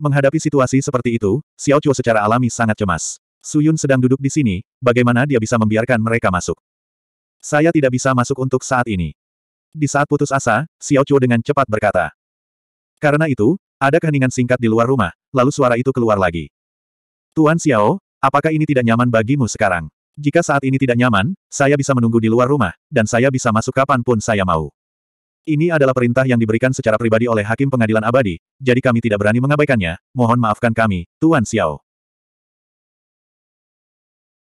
Menghadapi situasi seperti itu, Xiao Chuo secara alami sangat cemas. Suyun sedang duduk di sini, bagaimana dia bisa membiarkan mereka masuk? Saya tidak bisa masuk untuk saat ini. Di saat putus asa, Xiao Chuo dengan cepat berkata. Karena itu, ada keheningan singkat di luar rumah, lalu suara itu keluar lagi. Tuan Xiao, apakah ini tidak nyaman bagimu sekarang? Jika saat ini tidak nyaman, saya bisa menunggu di luar rumah, dan saya bisa masuk kapanpun saya mau. Ini adalah perintah yang diberikan secara pribadi oleh Hakim Pengadilan Abadi, jadi kami tidak berani mengabaikannya, mohon maafkan kami, Tuan Xiao.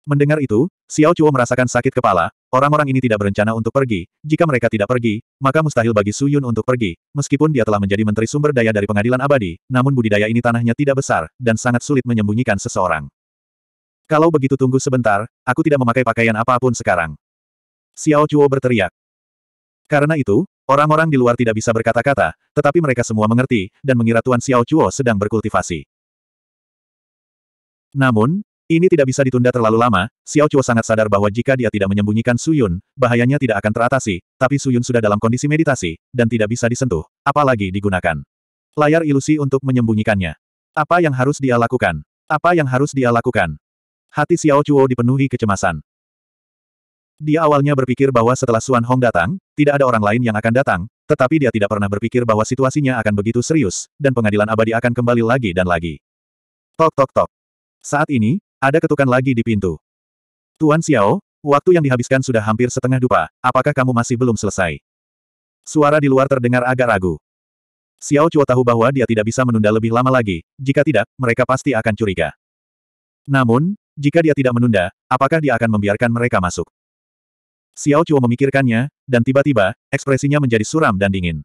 Mendengar itu, Xiao Chuo merasakan sakit kepala, orang-orang ini tidak berencana untuk pergi, jika mereka tidak pergi, maka mustahil bagi Su Yun untuk pergi, meskipun dia telah menjadi Menteri Sumber Daya dari Pengadilan Abadi, namun budidaya ini tanahnya tidak besar, dan sangat sulit menyembunyikan seseorang. Kalau begitu tunggu sebentar, aku tidak memakai pakaian apapun sekarang. Xiao Chuo berteriak. Karena itu, Orang-orang di luar tidak bisa berkata-kata, tetapi mereka semua mengerti, dan mengira Tuan Xiao Chuo sedang berkultivasi. Namun, ini tidak bisa ditunda terlalu lama, Xiao Chuo sangat sadar bahwa jika dia tidak menyembunyikan Suyun, bahayanya tidak akan teratasi, tapi Suyun sudah dalam kondisi meditasi, dan tidak bisa disentuh, apalagi digunakan. Layar ilusi untuk menyembunyikannya. Apa yang harus dia lakukan? Apa yang harus dia lakukan? Hati Xiao Chuo dipenuhi kecemasan. Dia awalnya berpikir bahwa setelah Suan Hong datang, tidak ada orang lain yang akan datang, tetapi dia tidak pernah berpikir bahwa situasinya akan begitu serius, dan pengadilan abadi akan kembali lagi dan lagi. Tok tok tok. Saat ini, ada ketukan lagi di pintu. Tuan Xiao, waktu yang dihabiskan sudah hampir setengah dupa, apakah kamu masih belum selesai? Suara di luar terdengar agak ragu. Xiao Chuo tahu bahwa dia tidak bisa menunda lebih lama lagi, jika tidak, mereka pasti akan curiga. Namun, jika dia tidak menunda, apakah dia akan membiarkan mereka masuk? Xiao Chuo memikirkannya, dan tiba-tiba, ekspresinya menjadi suram dan dingin.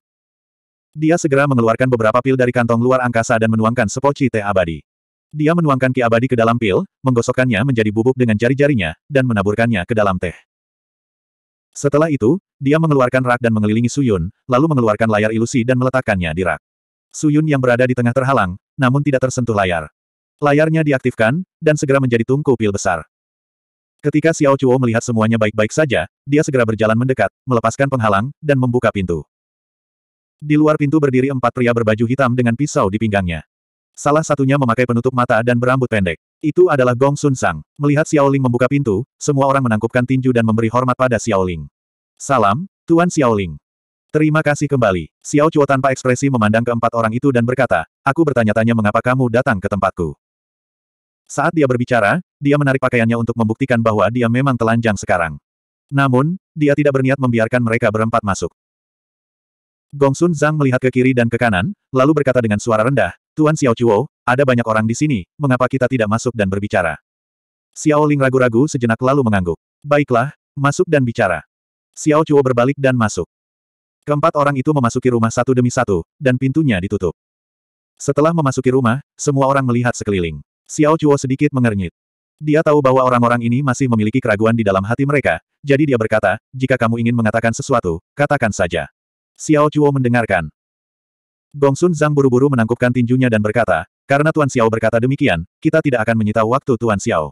Dia segera mengeluarkan beberapa pil dari kantong luar angkasa dan menuangkan sepoci teh abadi. Dia menuangkan ki abadi ke dalam pil, menggosokkannya menjadi bubuk dengan jari-jarinya, dan menaburkannya ke dalam teh. Setelah itu, dia mengeluarkan rak dan mengelilingi Suyun, lalu mengeluarkan layar ilusi dan meletakkannya di rak. Suyun yang berada di tengah terhalang, namun tidak tersentuh layar. Layarnya diaktifkan, dan segera menjadi tungku pil besar. Ketika Xiao Chuo melihat semuanya baik-baik saja, dia segera berjalan mendekat, melepaskan penghalang, dan membuka pintu. Di luar pintu berdiri empat pria berbaju hitam dengan pisau di pinggangnya. Salah satunya memakai penutup mata dan berambut pendek. Itu adalah Gong Sun Sang. Melihat Xiao Ling membuka pintu, semua orang menangkupkan tinju dan memberi hormat pada Xiao Ling. Salam, Tuan Xiao Ling. Terima kasih kembali. Xiao Chuo tanpa ekspresi memandang keempat orang itu dan berkata, Aku bertanya-tanya mengapa kamu datang ke tempatku. Saat dia berbicara, dia menarik pakaiannya untuk membuktikan bahwa dia memang telanjang sekarang. Namun, dia tidak berniat membiarkan mereka berempat masuk. Gong Sun Zhang melihat ke kiri dan ke kanan, lalu berkata dengan suara rendah, Tuan Xiao Chuo, ada banyak orang di sini, mengapa kita tidak masuk dan berbicara? Xiao Ling ragu-ragu sejenak lalu mengangguk. Baiklah, masuk dan bicara. Xiao Chuo berbalik dan masuk. Keempat orang itu memasuki rumah satu demi satu, dan pintunya ditutup. Setelah memasuki rumah, semua orang melihat sekeliling. Xiao Chuo sedikit mengernyit. Dia tahu bahwa orang-orang ini masih memiliki keraguan di dalam hati mereka, jadi dia berkata, jika kamu ingin mengatakan sesuatu, katakan saja. Xiao Chuo mendengarkan. Gongsun Zhang buru-buru menangkupkan tinjunya dan berkata, karena Tuan Xiao berkata demikian, kita tidak akan menyita waktu Tuan Xiao.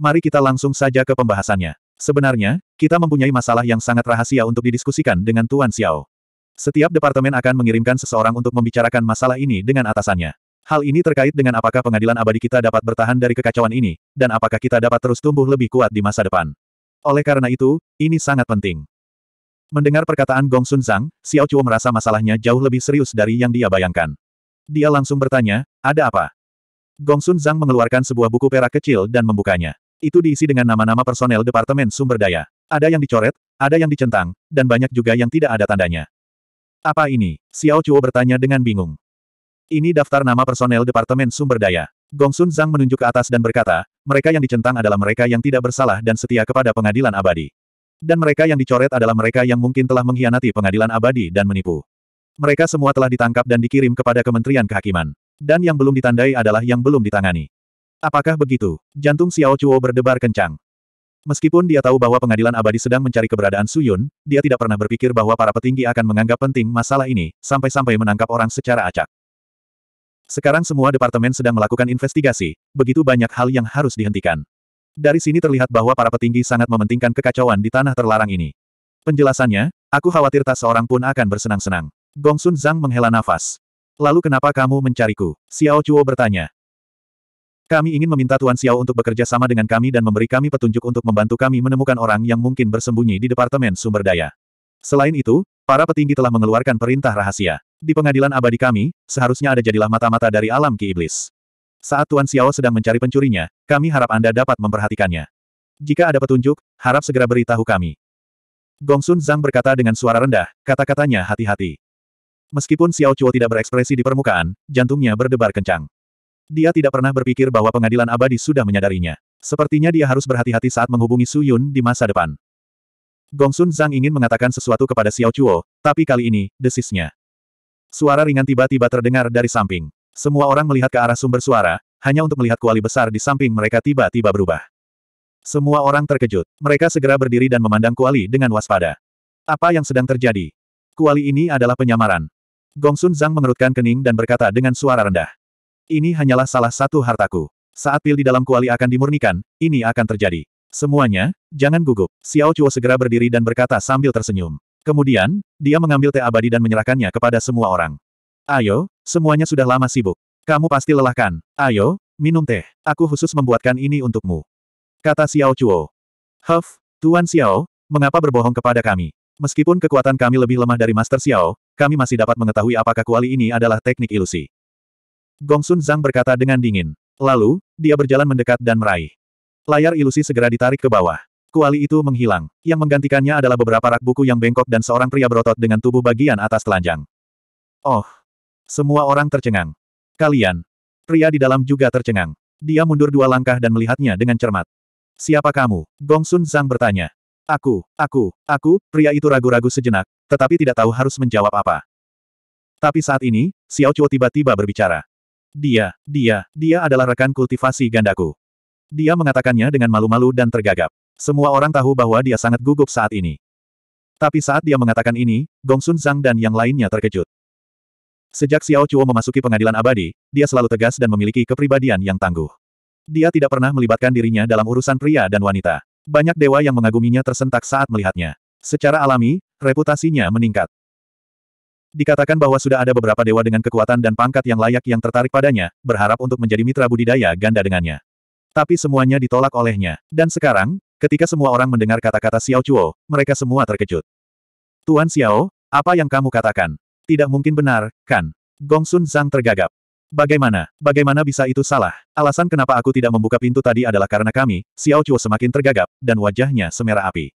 Mari kita langsung saja ke pembahasannya. Sebenarnya, kita mempunyai masalah yang sangat rahasia untuk didiskusikan dengan Tuan Xiao. Setiap departemen akan mengirimkan seseorang untuk membicarakan masalah ini dengan atasannya. Hal ini terkait dengan apakah pengadilan abadi kita dapat bertahan dari kekacauan ini, dan apakah kita dapat terus tumbuh lebih kuat di masa depan. Oleh karena itu, ini sangat penting. Mendengar perkataan Gong Sun Zhang, Xiao Chuo merasa masalahnya jauh lebih serius dari yang dia bayangkan. Dia langsung bertanya, ada apa? Gong Sun Zhang mengeluarkan sebuah buku perak kecil dan membukanya. Itu diisi dengan nama-nama personel Departemen Sumber Daya. Ada yang dicoret, ada yang dicentang, dan banyak juga yang tidak ada tandanya. Apa ini? Xiao Chuo bertanya dengan bingung. Ini daftar nama personel Departemen Sumber Daya. Gong Sun Zhang menunjuk ke atas dan berkata, mereka yang dicentang adalah mereka yang tidak bersalah dan setia kepada pengadilan abadi. Dan mereka yang dicoret adalah mereka yang mungkin telah mengkhianati pengadilan abadi dan menipu. Mereka semua telah ditangkap dan dikirim kepada Kementerian Kehakiman. Dan yang belum ditandai adalah yang belum ditangani. Apakah begitu? Jantung Xiao Chuo berdebar kencang. Meskipun dia tahu bahwa pengadilan abadi sedang mencari keberadaan Su Yun, dia tidak pernah berpikir bahwa para petinggi akan menganggap penting masalah ini, sampai-sampai menangkap orang secara acak. Sekarang semua departemen sedang melakukan investigasi, begitu banyak hal yang harus dihentikan. Dari sini terlihat bahwa para petinggi sangat mementingkan kekacauan di tanah terlarang ini. Penjelasannya, aku khawatir tak seorang pun akan bersenang-senang. Gongsun Zhang menghela nafas. Lalu kenapa kamu mencariku? Xiao Chuo bertanya. Kami ingin meminta Tuan Xiao untuk bekerja sama dengan kami dan memberi kami petunjuk untuk membantu kami menemukan orang yang mungkin bersembunyi di Departemen Sumber Daya. Selain itu, para petinggi telah mengeluarkan perintah rahasia. Di pengadilan abadi kami, seharusnya ada jadilah mata-mata dari alam ki iblis. Saat Tuan Xiao sedang mencari pencurinya, kami harap Anda dapat memperhatikannya. Jika ada petunjuk, harap segera beritahu kami. Gong Sun Zhang berkata dengan suara rendah, kata-katanya hati-hati. Meskipun Xiao Chuo tidak berekspresi di permukaan, jantungnya berdebar kencang. Dia tidak pernah berpikir bahwa pengadilan abadi sudah menyadarinya. Sepertinya dia harus berhati-hati saat menghubungi Su Yun di masa depan. Gong Sun Zhang ingin mengatakan sesuatu kepada Xiao Chuo, tapi kali ini, desisnya. Suara ringan tiba-tiba terdengar dari samping. Semua orang melihat ke arah sumber suara, hanya untuk melihat kuali besar di samping mereka tiba-tiba berubah. Semua orang terkejut. Mereka segera berdiri dan memandang kuali dengan waspada. Apa yang sedang terjadi? Kuali ini adalah penyamaran. Gong Sun Zhang mengerutkan kening dan berkata dengan suara rendah. Ini hanyalah salah satu hartaku. Saat pil di dalam kuali akan dimurnikan, ini akan terjadi. Semuanya, jangan gugup. Xiao Chuo segera berdiri dan berkata sambil tersenyum. Kemudian, dia mengambil teh abadi dan menyerahkannya kepada semua orang. Ayo, semuanya sudah lama sibuk. Kamu pasti lelah kan? Ayo, minum teh. Aku khusus membuatkan ini untukmu. Kata Xiao Chuo. Huff, Tuan Xiao, mengapa berbohong kepada kami? Meskipun kekuatan kami lebih lemah dari Master Xiao, kami masih dapat mengetahui apakah kuali ini adalah teknik ilusi. Gongsun Zhang berkata dengan dingin. Lalu, dia berjalan mendekat dan meraih. Layar ilusi segera ditarik ke bawah. Kuali itu menghilang. Yang menggantikannya adalah beberapa rak buku yang bengkok dan seorang pria berotot dengan tubuh bagian atas telanjang. Oh. Semua orang tercengang. Kalian. Pria di dalam juga tercengang. Dia mundur dua langkah dan melihatnya dengan cermat. Siapa kamu? Gong Sun Zhang bertanya. Aku, aku, aku, pria itu ragu-ragu sejenak, tetapi tidak tahu harus menjawab apa. Tapi saat ini, Xiao Chuo tiba-tiba berbicara. Dia, dia, dia adalah rekan kultivasi gandaku. Dia mengatakannya dengan malu-malu dan tergagap. Semua orang tahu bahwa dia sangat gugup saat ini. Tapi saat dia mengatakan ini, Gongsun Zhang dan yang lainnya terkejut. Sejak Xiao Chuo memasuki pengadilan abadi, dia selalu tegas dan memiliki kepribadian yang tangguh. Dia tidak pernah melibatkan dirinya dalam urusan pria dan wanita. Banyak dewa yang mengaguminya tersentak saat melihatnya. Secara alami, reputasinya meningkat. Dikatakan bahwa sudah ada beberapa dewa dengan kekuatan dan pangkat yang layak yang tertarik padanya, berharap untuk menjadi mitra budidaya ganda dengannya. Tapi semuanya ditolak olehnya. Dan sekarang, Ketika semua orang mendengar kata-kata Xiao Chuo, mereka semua terkejut. Tuan Xiao, apa yang kamu katakan? Tidak mungkin benar, kan? Gong Sun Zhang tergagap. Bagaimana? Bagaimana bisa itu salah? Alasan kenapa aku tidak membuka pintu tadi adalah karena kami, Xiao Chuo semakin tergagap, dan wajahnya semerah api.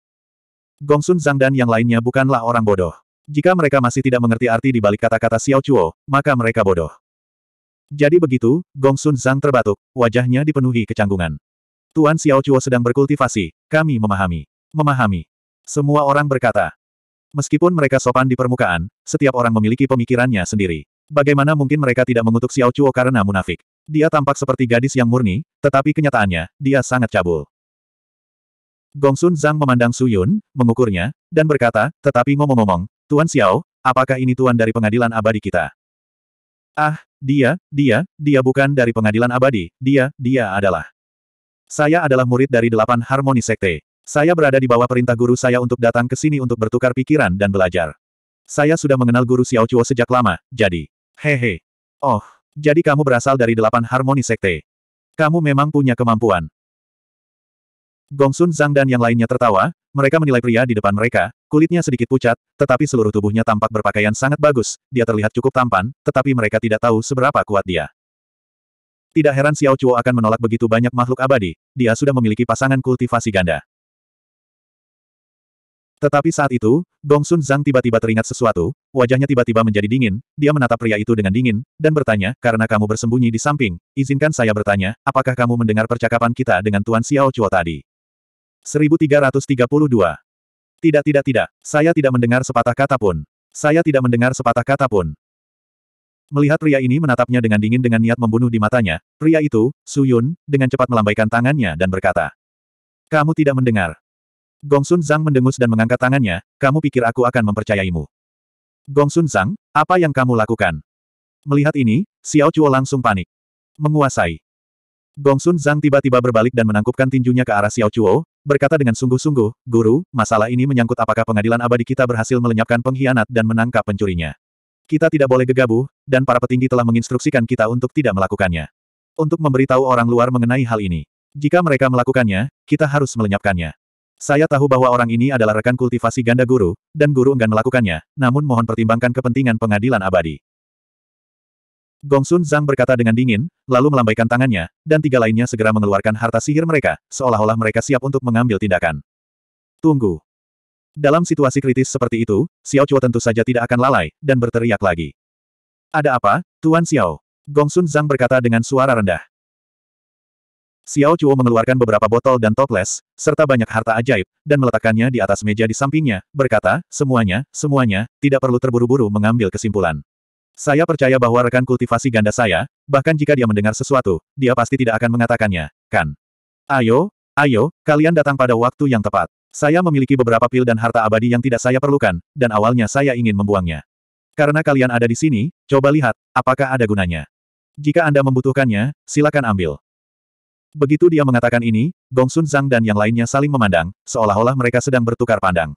Gong Sun Zhang dan yang lainnya bukanlah orang bodoh. Jika mereka masih tidak mengerti arti di balik kata-kata Xiao Chuo, maka mereka bodoh. Jadi begitu, Gong Sun Zhang terbatuk, wajahnya dipenuhi kecanggungan. Tuan Xiao Chuo sedang berkultivasi, kami memahami. Memahami. Semua orang berkata. Meskipun mereka sopan di permukaan, setiap orang memiliki pemikirannya sendiri. Bagaimana mungkin mereka tidak mengutuk Xiao Chuo karena munafik? Dia tampak seperti gadis yang murni, tetapi kenyataannya, dia sangat cabul. Gong Sun Zhang memandang Su Yun, mengukurnya, dan berkata, tetapi ngomong-ngomong, Tuan Xiao, apakah ini tuan dari pengadilan abadi kita? Ah, dia, dia, dia bukan dari pengadilan abadi, dia, dia adalah. Saya adalah murid dari delapan harmoni sekte. Saya berada di bawah perintah guru saya untuk datang ke sini untuk bertukar pikiran dan belajar. Saya sudah mengenal guru Xiao Chuo sejak lama, jadi... Hehe. Oh, jadi kamu berasal dari delapan harmoni sekte. Kamu memang punya kemampuan. Gongsun Zhang dan yang lainnya tertawa, mereka menilai pria di depan mereka, kulitnya sedikit pucat, tetapi seluruh tubuhnya tampak berpakaian sangat bagus, dia terlihat cukup tampan, tetapi mereka tidak tahu seberapa kuat dia. Tidak heran Xiao Chuo akan menolak begitu banyak makhluk abadi, dia sudah memiliki pasangan kultivasi ganda. Tetapi saat itu, Gong Sun Zhang tiba-tiba teringat sesuatu, wajahnya tiba-tiba menjadi dingin, dia menatap pria itu dengan dingin, dan bertanya, karena kamu bersembunyi di samping, izinkan saya bertanya, apakah kamu mendengar percakapan kita dengan Tuan Xiao Chuo tadi? 1332. Tidak tidak tidak, saya tidak mendengar sepatah kata pun. Saya tidak mendengar sepatah kata pun. Melihat pria ini menatapnya dengan dingin dengan niat membunuh di matanya, pria itu, Su Yun, dengan cepat melambaikan tangannya dan berkata. Kamu tidak mendengar. Gong Sun Zhang mendengus dan mengangkat tangannya, kamu pikir aku akan mempercayaimu. Gong Sun Zhang, apa yang kamu lakukan? Melihat ini, Xiao Chuo langsung panik. Menguasai. Gong Sun Zhang tiba-tiba berbalik dan menangkupkan tinjunya ke arah Xiao Chuo, berkata dengan sungguh-sungguh, Guru, masalah ini menyangkut apakah pengadilan abadi kita berhasil melenyapkan pengkhianat dan menangkap pencurinya. Kita tidak boleh gegabah, dan para petinggi telah menginstruksikan kita untuk tidak melakukannya. Untuk memberitahu orang luar mengenai hal ini. Jika mereka melakukannya, kita harus melenyapkannya. Saya tahu bahwa orang ini adalah rekan kultivasi ganda guru, dan guru enggan melakukannya, namun mohon pertimbangkan kepentingan pengadilan abadi. Gong Sun Zhang berkata dengan dingin, lalu melambaikan tangannya, dan tiga lainnya segera mengeluarkan harta sihir mereka, seolah-olah mereka siap untuk mengambil tindakan. Tunggu. Dalam situasi kritis seperti itu, Xiao Chuo tentu saja tidak akan lalai, dan berteriak lagi. Ada apa, Tuan Xiao? Gongsun Zhang berkata dengan suara rendah. Xiao Chuo mengeluarkan beberapa botol dan toples, serta banyak harta ajaib, dan meletakkannya di atas meja di sampingnya, berkata, semuanya, semuanya, tidak perlu terburu-buru mengambil kesimpulan. Saya percaya bahwa rekan kultivasi ganda saya, bahkan jika dia mendengar sesuatu, dia pasti tidak akan mengatakannya, kan? Ayo, ayo, kalian datang pada waktu yang tepat. Saya memiliki beberapa pil dan harta abadi yang tidak saya perlukan, dan awalnya saya ingin membuangnya. Karena kalian ada di sini, coba lihat, apakah ada gunanya. Jika Anda membutuhkannya, silakan ambil. Begitu dia mengatakan ini, Gong Sun Zhang dan yang lainnya saling memandang, seolah-olah mereka sedang bertukar pandang.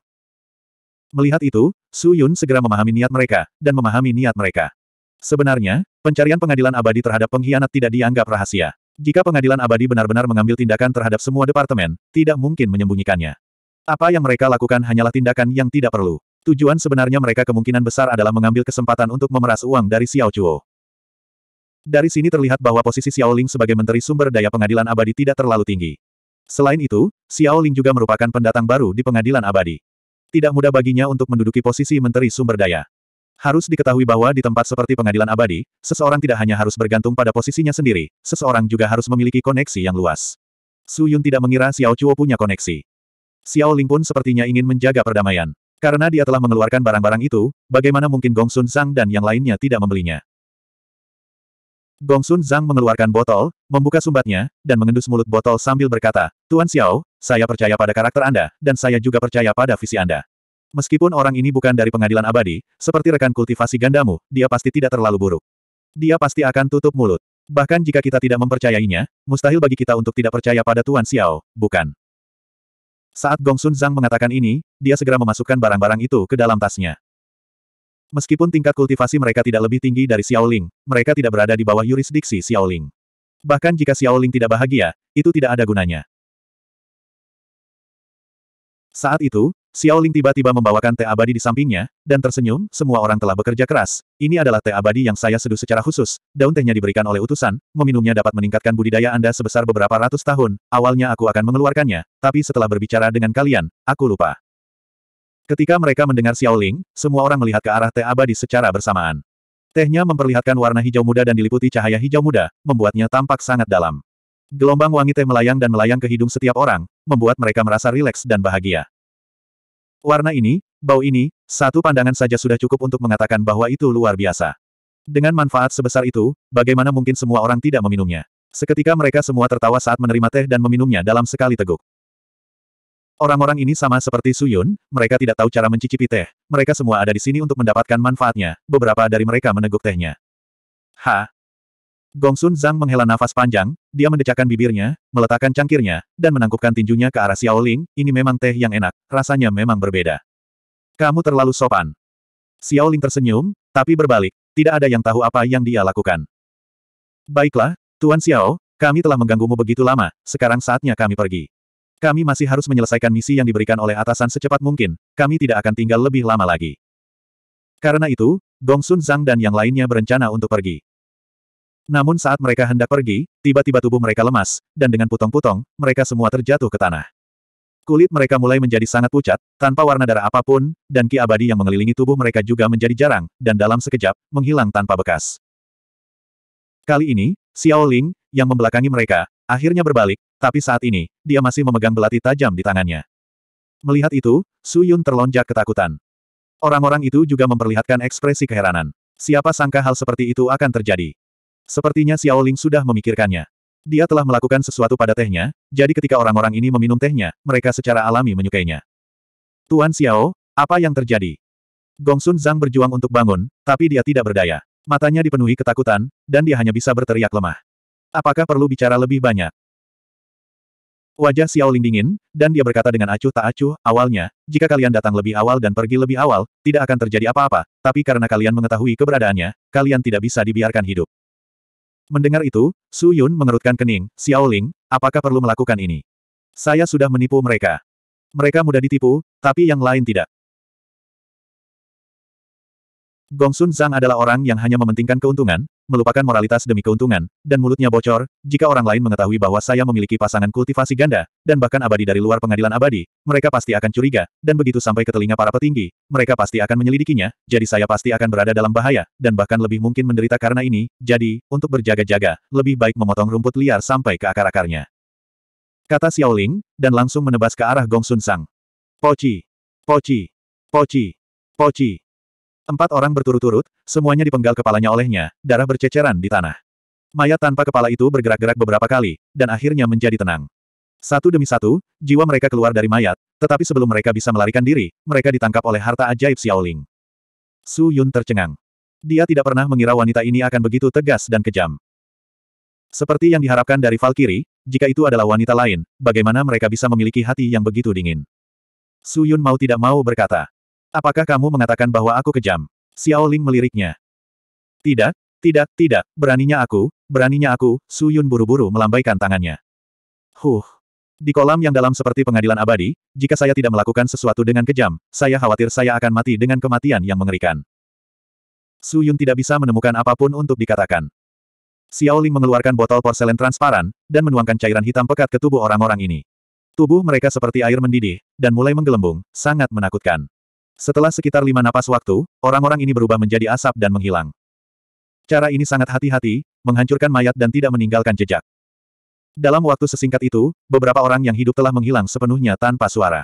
Melihat itu, Su Yun segera memahami niat mereka, dan memahami niat mereka. Sebenarnya, pencarian pengadilan abadi terhadap pengkhianat tidak dianggap rahasia. Jika pengadilan abadi benar-benar mengambil tindakan terhadap semua departemen, tidak mungkin menyembunyikannya. Apa yang mereka lakukan hanyalah tindakan yang tidak perlu. Tujuan sebenarnya mereka kemungkinan besar adalah mengambil kesempatan untuk memeras uang dari Xiao Chuo. Dari sini terlihat bahwa posisi Xiao Ling sebagai Menteri Sumber Daya Pengadilan Abadi tidak terlalu tinggi. Selain itu, Xiao Ling juga merupakan pendatang baru di Pengadilan Abadi. Tidak mudah baginya untuk menduduki posisi Menteri Sumber Daya. Harus diketahui bahwa di tempat seperti Pengadilan Abadi, seseorang tidak hanya harus bergantung pada posisinya sendiri, seseorang juga harus memiliki koneksi yang luas. Su Yun tidak mengira Xiao Chuo punya koneksi. Xiao Ling pun sepertinya ingin menjaga perdamaian. Karena dia telah mengeluarkan barang-barang itu, bagaimana mungkin Gongsun Zhang dan yang lainnya tidak membelinya? Gongsun Zhang mengeluarkan botol, membuka sumbatnya, dan mengendus mulut botol sambil berkata, Tuan Xiao, saya percaya pada karakter Anda, dan saya juga percaya pada visi Anda. Meskipun orang ini bukan dari pengadilan abadi, seperti rekan kultivasi gandamu, dia pasti tidak terlalu buruk. Dia pasti akan tutup mulut. Bahkan jika kita tidak mempercayainya, mustahil bagi kita untuk tidak percaya pada Tuan Xiao, bukan? Saat Gong Sun Zhang mengatakan ini, dia segera memasukkan barang-barang itu ke dalam tasnya. Meskipun tingkat kultivasi mereka tidak lebih tinggi dari Xiaoling, mereka tidak berada di bawah yurisdiksi Xiaoling. Bahkan jika Xiaoling tidak bahagia, itu tidak ada gunanya. Saat itu, Xiao Ling tiba-tiba membawakan teh abadi di sampingnya, dan tersenyum, semua orang telah bekerja keras. Ini adalah teh abadi yang saya seduh secara khusus, daun tehnya diberikan oleh utusan, meminumnya dapat meningkatkan budidaya Anda sebesar beberapa ratus tahun, awalnya aku akan mengeluarkannya, tapi setelah berbicara dengan kalian, aku lupa. Ketika mereka mendengar Xiao Ling, semua orang melihat ke arah teh abadi secara bersamaan. Tehnya memperlihatkan warna hijau muda dan diliputi cahaya hijau muda, membuatnya tampak sangat dalam. Gelombang wangi teh melayang dan melayang ke hidung setiap orang, membuat mereka merasa rileks dan bahagia. Warna ini, bau ini, satu pandangan saja sudah cukup untuk mengatakan bahwa itu luar biasa. Dengan manfaat sebesar itu, bagaimana mungkin semua orang tidak meminumnya? Seketika mereka semua tertawa saat menerima teh dan meminumnya dalam sekali teguk. Orang-orang ini sama seperti Suyun, mereka tidak tahu cara mencicipi teh. Mereka semua ada di sini untuk mendapatkan manfaatnya. Beberapa dari mereka meneguk tehnya. Ha, Gongsun Zhang menghela nafas panjang, dia mendecakkan bibirnya, meletakkan cangkirnya, dan menangkupkan tinjunya ke arah Xiao Ling. ini memang teh yang enak, rasanya memang berbeda. Kamu terlalu sopan. Xiao Ling tersenyum, tapi berbalik, tidak ada yang tahu apa yang dia lakukan. Baiklah, Tuan Xiao, kami telah mengganggumu begitu lama, sekarang saatnya kami pergi. Kami masih harus menyelesaikan misi yang diberikan oleh atasan secepat mungkin, kami tidak akan tinggal lebih lama lagi. Karena itu, Gongsun Zhang dan yang lainnya berencana untuk pergi. Namun saat mereka hendak pergi, tiba-tiba tubuh mereka lemas, dan dengan putong-putong, mereka semua terjatuh ke tanah. Kulit mereka mulai menjadi sangat pucat, tanpa warna darah apapun, dan ki abadi yang mengelilingi tubuh mereka juga menjadi jarang, dan dalam sekejap, menghilang tanpa bekas. Kali ini, Xiao Ling, yang membelakangi mereka, akhirnya berbalik, tapi saat ini, dia masih memegang belati tajam di tangannya. Melihat itu, Su Yun terlonjak ketakutan. Orang-orang itu juga memperlihatkan ekspresi keheranan. Siapa sangka hal seperti itu akan terjadi? Sepertinya Xiao Ling sudah memikirkannya. Dia telah melakukan sesuatu pada tehnya, jadi ketika orang-orang ini meminum tehnya, mereka secara alami menyukainya. Tuan Xiao, apa yang terjadi? Gongsun Zhang berjuang untuk bangun, tapi dia tidak berdaya. Matanya dipenuhi ketakutan, dan dia hanya bisa berteriak lemah. Apakah perlu bicara lebih banyak? Wajah Xiao Ling dingin, dan dia berkata dengan acuh tak acuh, awalnya, jika kalian datang lebih awal dan pergi lebih awal, tidak akan terjadi apa-apa, tapi karena kalian mengetahui keberadaannya, kalian tidak bisa dibiarkan hidup. Mendengar itu, Su Yun mengerutkan kening, Xiao Ling, apakah perlu melakukan ini? Saya sudah menipu mereka. Mereka mudah ditipu, tapi yang lain tidak. Gongsun Zhang adalah orang yang hanya mementingkan keuntungan, melupakan moralitas demi keuntungan, dan mulutnya bocor, jika orang lain mengetahui bahwa saya memiliki pasangan kultivasi ganda, dan bahkan abadi dari luar pengadilan abadi, mereka pasti akan curiga, dan begitu sampai ke telinga para petinggi, mereka pasti akan menyelidikinya, jadi saya pasti akan berada dalam bahaya, dan bahkan lebih mungkin menderita karena ini, jadi, untuk berjaga-jaga, lebih baik memotong rumput liar sampai ke akar-akarnya. Kata Xiaoling, dan langsung menebas ke arah Gongsun Zhang. Poci! Poci! Poci! Poci! Empat orang berturut-turut, semuanya dipenggal kepalanya olehnya, darah berceceran di tanah. Mayat tanpa kepala itu bergerak-gerak beberapa kali, dan akhirnya menjadi tenang. Satu demi satu, jiwa mereka keluar dari mayat, tetapi sebelum mereka bisa melarikan diri, mereka ditangkap oleh harta ajaib Xiaoling. Su Yun tercengang. Dia tidak pernah mengira wanita ini akan begitu tegas dan kejam. Seperti yang diharapkan dari Valkyrie, jika itu adalah wanita lain, bagaimana mereka bisa memiliki hati yang begitu dingin? Su Yun mau tidak mau berkata. Apakah kamu mengatakan bahwa aku kejam? Xiao Ling meliriknya. Tidak, tidak, tidak, beraninya aku, beraninya aku, Su Yun buru-buru melambaikan tangannya. Huh. Di kolam yang dalam seperti pengadilan abadi, jika saya tidak melakukan sesuatu dengan kejam, saya khawatir saya akan mati dengan kematian yang mengerikan. Su Yun tidak bisa menemukan apapun untuk dikatakan. Xiao Ling mengeluarkan botol porselen transparan, dan menuangkan cairan hitam pekat ke tubuh orang-orang ini. Tubuh mereka seperti air mendidih, dan mulai menggelembung, sangat menakutkan. Setelah sekitar lima napas waktu, orang-orang ini berubah menjadi asap dan menghilang. Cara ini sangat hati-hati, menghancurkan mayat dan tidak meninggalkan jejak. Dalam waktu sesingkat itu, beberapa orang yang hidup telah menghilang sepenuhnya tanpa suara.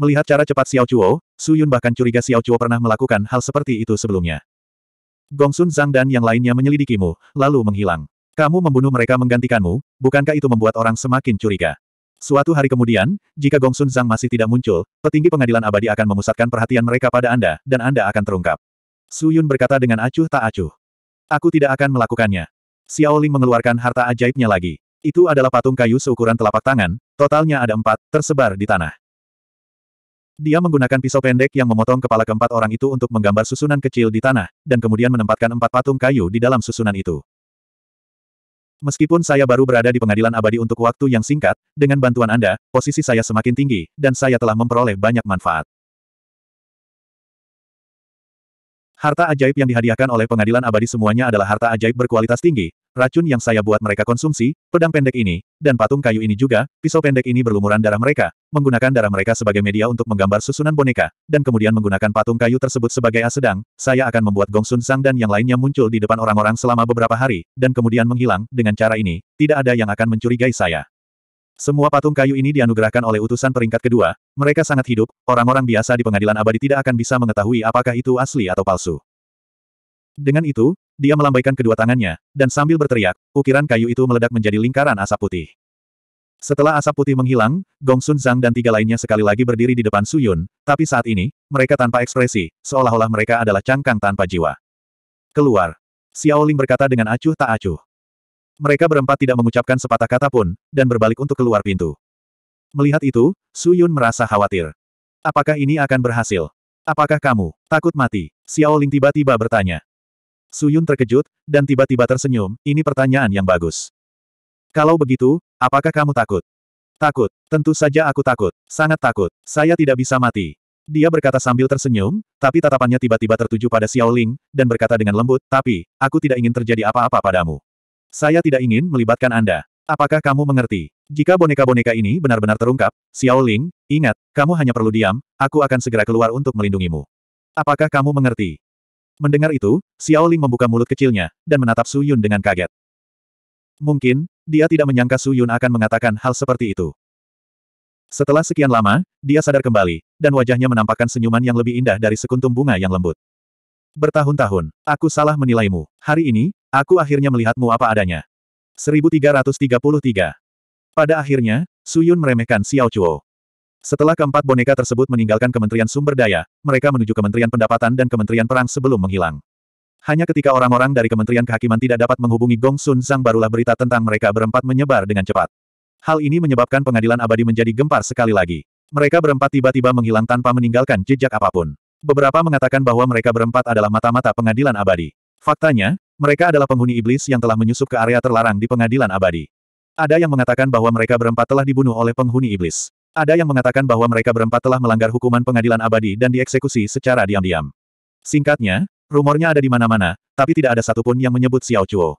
Melihat cara cepat Xiao Chuo, Su Yun bahkan curiga Xiao Chuo pernah melakukan hal seperti itu sebelumnya. Gongsun Zhang dan yang lainnya menyelidikimu, lalu menghilang. Kamu membunuh mereka menggantikanmu, bukankah itu membuat orang semakin curiga? Suatu hari kemudian, jika Gongsun Zhang masih tidak muncul, petinggi pengadilan abadi akan memusatkan perhatian mereka pada Anda, dan Anda akan terungkap. Su Yun berkata dengan acuh tak acuh. Aku tidak akan melakukannya. Xiao Ling mengeluarkan harta ajaibnya lagi. Itu adalah patung kayu seukuran telapak tangan, totalnya ada empat, tersebar di tanah. Dia menggunakan pisau pendek yang memotong kepala keempat orang itu untuk menggambar susunan kecil di tanah, dan kemudian menempatkan empat patung kayu di dalam susunan itu. Meskipun saya baru berada di pengadilan abadi untuk waktu yang singkat, dengan bantuan Anda, posisi saya semakin tinggi, dan saya telah memperoleh banyak manfaat. Harta ajaib yang dihadiahkan oleh pengadilan abadi semuanya adalah harta ajaib berkualitas tinggi, racun yang saya buat mereka konsumsi, pedang pendek ini, dan patung kayu ini juga, pisau pendek ini berlumuran darah mereka, menggunakan darah mereka sebagai media untuk menggambar susunan boneka, dan kemudian menggunakan patung kayu tersebut sebagai asedang. saya akan membuat Gong Sun Sang dan yang lainnya muncul di depan orang-orang selama beberapa hari, dan kemudian menghilang, dengan cara ini, tidak ada yang akan mencurigai saya. Semua patung kayu ini dianugerahkan oleh utusan peringkat kedua, mereka sangat hidup, orang-orang biasa di pengadilan abadi tidak akan bisa mengetahui apakah itu asli atau palsu. Dengan itu, dia melambaikan kedua tangannya, dan sambil berteriak, ukiran kayu itu meledak menjadi lingkaran asap putih. Setelah asap putih menghilang, Gong Sun Zhang dan tiga lainnya sekali lagi berdiri di depan Su Yun, tapi saat ini, mereka tanpa ekspresi, seolah-olah mereka adalah cangkang tanpa jiwa. Keluar. Xiao Ling berkata dengan acuh tak acuh. Mereka berempat tidak mengucapkan sepatah kata pun, dan berbalik untuk keluar pintu. Melihat itu, Su Yun merasa khawatir. Apakah ini akan berhasil? Apakah kamu takut mati? Xiao Ling tiba-tiba bertanya. Su Yun terkejut, dan tiba-tiba tersenyum, ini pertanyaan yang bagus. Kalau begitu, apakah kamu takut? Takut, tentu saja aku takut, sangat takut, saya tidak bisa mati. Dia berkata sambil tersenyum, tapi tatapannya tiba-tiba tertuju pada Xiao Ling, dan berkata dengan lembut, tapi, aku tidak ingin terjadi apa-apa padamu. Saya tidak ingin melibatkan Anda. Apakah kamu mengerti? Jika boneka-boneka ini benar-benar terungkap, Xiao Ling, ingat, kamu hanya perlu diam, aku akan segera keluar untuk melindungimu. Apakah kamu mengerti? Mendengar itu, Xiao Ling membuka mulut kecilnya, dan menatap Su Yun dengan kaget. Mungkin, dia tidak menyangka Su Yun akan mengatakan hal seperti itu. Setelah sekian lama, dia sadar kembali, dan wajahnya menampakkan senyuman yang lebih indah dari sekuntum bunga yang lembut. Bertahun-tahun, aku salah menilaimu. Hari ini, Aku akhirnya melihatmu apa adanya. 1333. Pada akhirnya, Suyun meremehkan Xiao Chuo. Setelah keempat boneka tersebut meninggalkan Kementerian Sumber Daya, mereka menuju Kementerian Pendapatan dan Kementerian Perang sebelum menghilang. Hanya ketika orang-orang dari Kementerian Kehakiman tidak dapat menghubungi Gong Sun Zhang barulah berita tentang mereka berempat menyebar dengan cepat. Hal ini menyebabkan pengadilan abadi menjadi gempar sekali lagi. Mereka berempat tiba-tiba menghilang tanpa meninggalkan jejak apapun. Beberapa mengatakan bahwa mereka berempat adalah mata-mata pengadilan abadi. Faktanya, mereka adalah penghuni iblis yang telah menyusup ke area terlarang di pengadilan abadi. Ada yang mengatakan bahwa mereka berempat telah dibunuh oleh penghuni iblis. Ada yang mengatakan bahwa mereka berempat telah melanggar hukuman pengadilan abadi dan dieksekusi secara diam-diam. Singkatnya, rumornya ada di mana-mana, tapi tidak ada satupun yang menyebut Xiao Chuo.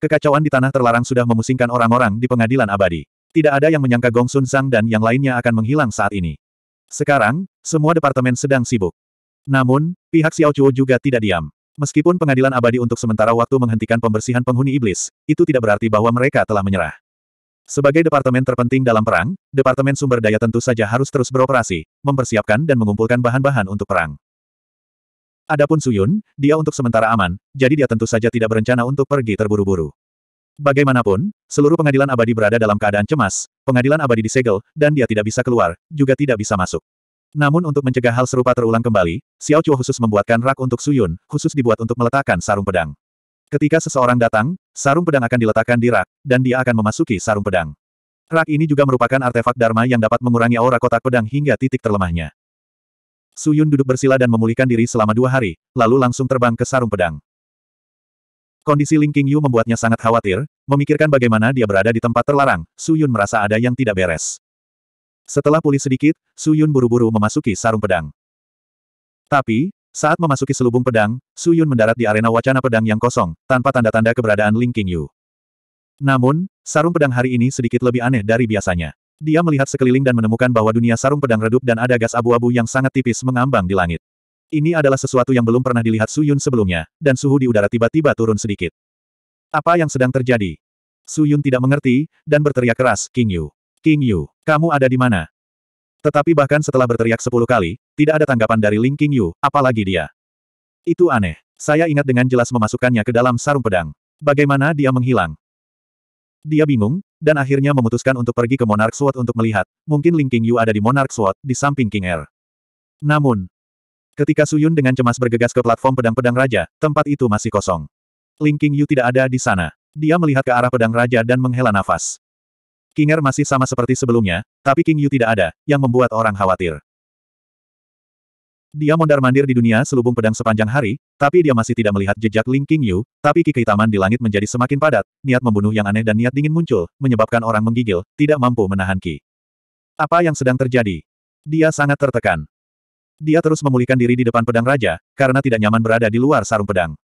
Kekacauan di tanah terlarang sudah memusingkan orang-orang di pengadilan abadi. Tidak ada yang menyangka Gong Sun Sang dan yang lainnya akan menghilang saat ini. Sekarang, semua departemen sedang sibuk. Namun, pihak Xiao Chuo juga tidak diam. Meskipun pengadilan abadi untuk sementara waktu menghentikan pembersihan penghuni iblis, itu tidak berarti bahwa mereka telah menyerah. Sebagai departemen terpenting dalam perang, Departemen Sumber Daya tentu saja harus terus beroperasi, mempersiapkan dan mengumpulkan bahan-bahan untuk perang. Adapun Suyun, dia untuk sementara aman, jadi dia tentu saja tidak berencana untuk pergi terburu-buru. Bagaimanapun, seluruh pengadilan abadi berada dalam keadaan cemas, pengadilan abadi disegel, dan dia tidak bisa keluar, juga tidak bisa masuk. Namun untuk mencegah hal serupa terulang kembali, Xiao Chuo khusus membuatkan rak untuk Suyun, khusus dibuat untuk meletakkan sarung pedang. Ketika seseorang datang, sarung pedang akan diletakkan di rak, dan dia akan memasuki sarung pedang. Rak ini juga merupakan artefak Dharma yang dapat mengurangi aura kotak pedang hingga titik terlemahnya. Suyun duduk bersila dan memulihkan diri selama dua hari, lalu langsung terbang ke sarung pedang. Kondisi Ling Yu membuatnya sangat khawatir, memikirkan bagaimana dia berada di tempat terlarang, Suyun merasa ada yang tidak beres. Setelah pulih sedikit, Su Yun buru-buru memasuki sarung pedang. Tapi, saat memasuki selubung pedang, Su Yun mendarat di arena wacana pedang yang kosong, tanpa tanda-tanda keberadaan Ling King Yu. Namun, sarung pedang hari ini sedikit lebih aneh dari biasanya. Dia melihat sekeliling dan menemukan bahwa dunia sarung pedang redup dan ada gas abu-abu yang sangat tipis mengambang di langit. Ini adalah sesuatu yang belum pernah dilihat Su Yun sebelumnya, dan suhu di udara tiba-tiba turun sedikit. Apa yang sedang terjadi? Su Yun tidak mengerti, dan berteriak keras, King Yu. King Yu, kamu ada di mana? Tetapi bahkan setelah berteriak sepuluh kali, tidak ada tanggapan dari Ling King Yu, apalagi dia. Itu aneh. Saya ingat dengan jelas memasukkannya ke dalam sarung pedang. Bagaimana dia menghilang? Dia bingung, dan akhirnya memutuskan untuk pergi ke Monarch Sword untuk melihat, mungkin Ling King Yu ada di Monarch Sword, di samping King Air. Er. Namun, ketika Suyun dengan cemas bergegas ke platform pedang-pedang raja, tempat itu masih kosong. Ling King Yu tidak ada di sana. Dia melihat ke arah pedang raja dan menghela nafas. Kinger masih sama seperti sebelumnya, tapi King Yu tidak ada, yang membuat orang khawatir. Dia mondar-mandir di dunia selubung pedang sepanjang hari, tapi dia masih tidak melihat jejak Ling King Yu, tapi kiki taman di langit menjadi semakin padat, niat membunuh yang aneh dan niat dingin muncul, menyebabkan orang menggigil, tidak mampu menahan Ki. Apa yang sedang terjadi? Dia sangat tertekan. Dia terus memulihkan diri di depan pedang raja, karena tidak nyaman berada di luar sarung pedang.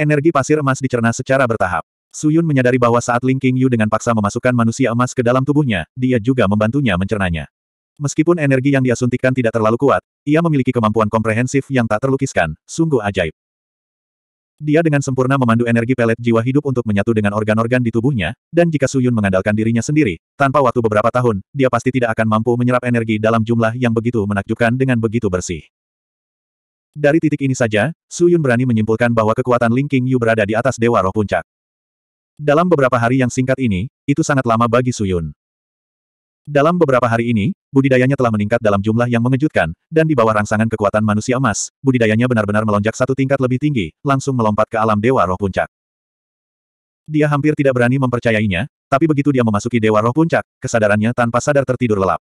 Energi pasir emas dicerna secara bertahap. Suyun menyadari bahwa saat Ling Qingyu dengan paksa memasukkan manusia emas ke dalam tubuhnya, dia juga membantunya mencernanya. Meskipun energi yang dia suntikan tidak terlalu kuat, ia memiliki kemampuan komprehensif yang tak terlukiskan, sungguh ajaib. Dia dengan sempurna memandu energi pelet jiwa hidup untuk menyatu dengan organ-organ di tubuhnya, dan jika Suyun mengandalkan dirinya sendiri, tanpa waktu beberapa tahun, dia pasti tidak akan mampu menyerap energi dalam jumlah yang begitu menakjubkan dengan begitu bersih. Dari titik ini saja, Suyun berani menyimpulkan bahwa kekuatan Ling Qingyu berada di atas Dewa Roh Puncak. Dalam beberapa hari yang singkat ini, itu sangat lama bagi Suyun. Dalam beberapa hari ini, budidayanya telah meningkat dalam jumlah yang mengejutkan, dan di bawah rangsangan kekuatan manusia emas, budidayanya benar-benar melonjak satu tingkat lebih tinggi, langsung melompat ke alam Dewa Roh Puncak. Dia hampir tidak berani mempercayainya, tapi begitu dia memasuki Dewa Roh Puncak, kesadarannya tanpa sadar tertidur lelap.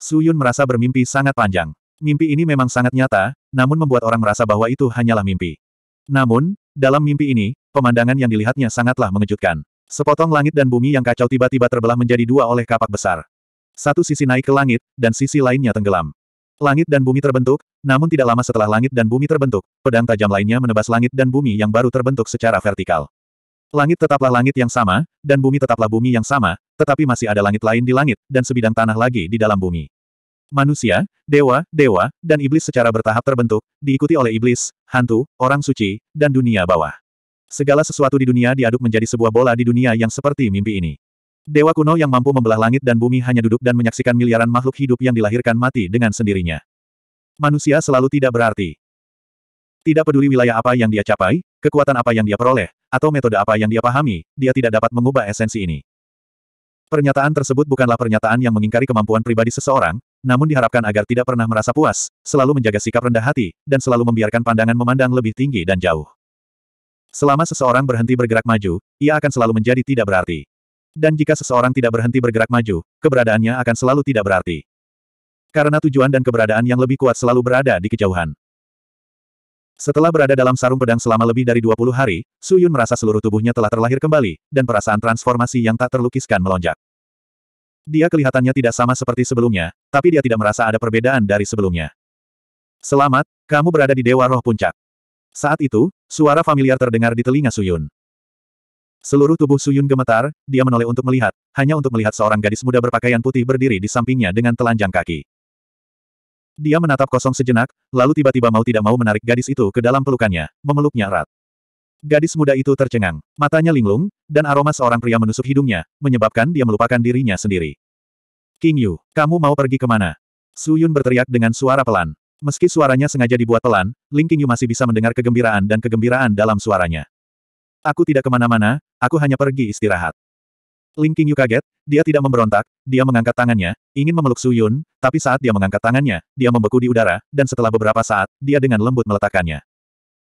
Suyun merasa bermimpi sangat panjang. Mimpi ini memang sangat nyata, namun membuat orang merasa bahwa itu hanyalah mimpi. Namun, dalam mimpi ini, pemandangan yang dilihatnya sangatlah mengejutkan. Sepotong langit dan bumi yang kacau tiba-tiba terbelah menjadi dua oleh kapak besar. Satu sisi naik ke langit, dan sisi lainnya tenggelam. Langit dan bumi terbentuk, namun tidak lama setelah langit dan bumi terbentuk, pedang tajam lainnya menebas langit dan bumi yang baru terbentuk secara vertikal. Langit tetaplah langit yang sama, dan bumi tetaplah bumi yang sama, tetapi masih ada langit lain di langit, dan sebidang tanah lagi di dalam bumi. Manusia, dewa, dewa, dan iblis secara bertahap terbentuk, diikuti oleh iblis, hantu, orang suci, dan dunia bawah. Segala sesuatu di dunia diaduk menjadi sebuah bola di dunia yang seperti mimpi ini. Dewa kuno yang mampu membelah langit dan bumi hanya duduk dan menyaksikan miliaran makhluk hidup yang dilahirkan mati dengan sendirinya. Manusia selalu tidak berarti. Tidak peduli wilayah apa yang dia capai, kekuatan apa yang dia peroleh, atau metode apa yang dia pahami, dia tidak dapat mengubah esensi ini. Pernyataan tersebut bukanlah pernyataan yang mengingkari kemampuan pribadi seseorang, namun diharapkan agar tidak pernah merasa puas, selalu menjaga sikap rendah hati, dan selalu membiarkan pandangan memandang lebih tinggi dan jauh. Selama seseorang berhenti bergerak maju, ia akan selalu menjadi tidak berarti. Dan jika seseorang tidak berhenti bergerak maju, keberadaannya akan selalu tidak berarti. Karena tujuan dan keberadaan yang lebih kuat selalu berada di kejauhan. Setelah berada dalam sarung pedang selama lebih dari 20 hari, Su Yun merasa seluruh tubuhnya telah terlahir kembali, dan perasaan transformasi yang tak terlukiskan melonjak. Dia kelihatannya tidak sama seperti sebelumnya, tapi dia tidak merasa ada perbedaan dari sebelumnya. Selamat, kamu berada di Dewa Roh Puncak. Saat itu, suara familiar terdengar di telinga Suyun. Seluruh tubuh Suyun gemetar, dia menoleh untuk melihat, hanya untuk melihat seorang gadis muda berpakaian putih berdiri di sampingnya dengan telanjang kaki. Dia menatap kosong sejenak, lalu tiba-tiba mau tidak mau menarik gadis itu ke dalam pelukannya, memeluknya erat. Gadis muda itu tercengang, matanya linglung, dan aroma seorang pria menusuk hidungnya, menyebabkan dia melupakan dirinya sendiri. King Yu, kamu mau pergi kemana? Suyun berteriak dengan suara pelan. Meski suaranya sengaja dibuat pelan, Ling Qingyu masih bisa mendengar kegembiraan dan kegembiraan dalam suaranya. Aku tidak kemana-mana, aku hanya pergi istirahat. Ling Qingyu kaget, dia tidak memberontak, dia mengangkat tangannya, ingin memeluk Su Yun, tapi saat dia mengangkat tangannya, dia membeku di udara, dan setelah beberapa saat, dia dengan lembut meletakkannya.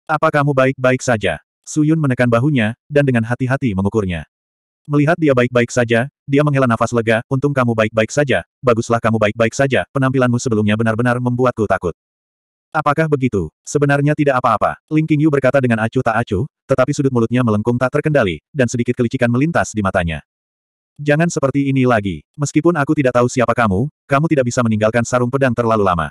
Apa kamu baik-baik saja? Su Yun menekan bahunya, dan dengan hati-hati mengukurnya. Melihat dia baik-baik saja, dia menghela nafas lega, untung kamu baik-baik saja, baguslah kamu baik-baik saja, penampilanmu sebelumnya benar-benar membuatku takut. Apakah begitu? Sebenarnya tidak apa-apa. Ling Qingyu berkata dengan acuh tak acuh, tetapi sudut mulutnya melengkung tak terkendali, dan sedikit kelicikan melintas di matanya. Jangan seperti ini lagi. Meskipun aku tidak tahu siapa kamu, kamu tidak bisa meninggalkan sarung pedang terlalu lama.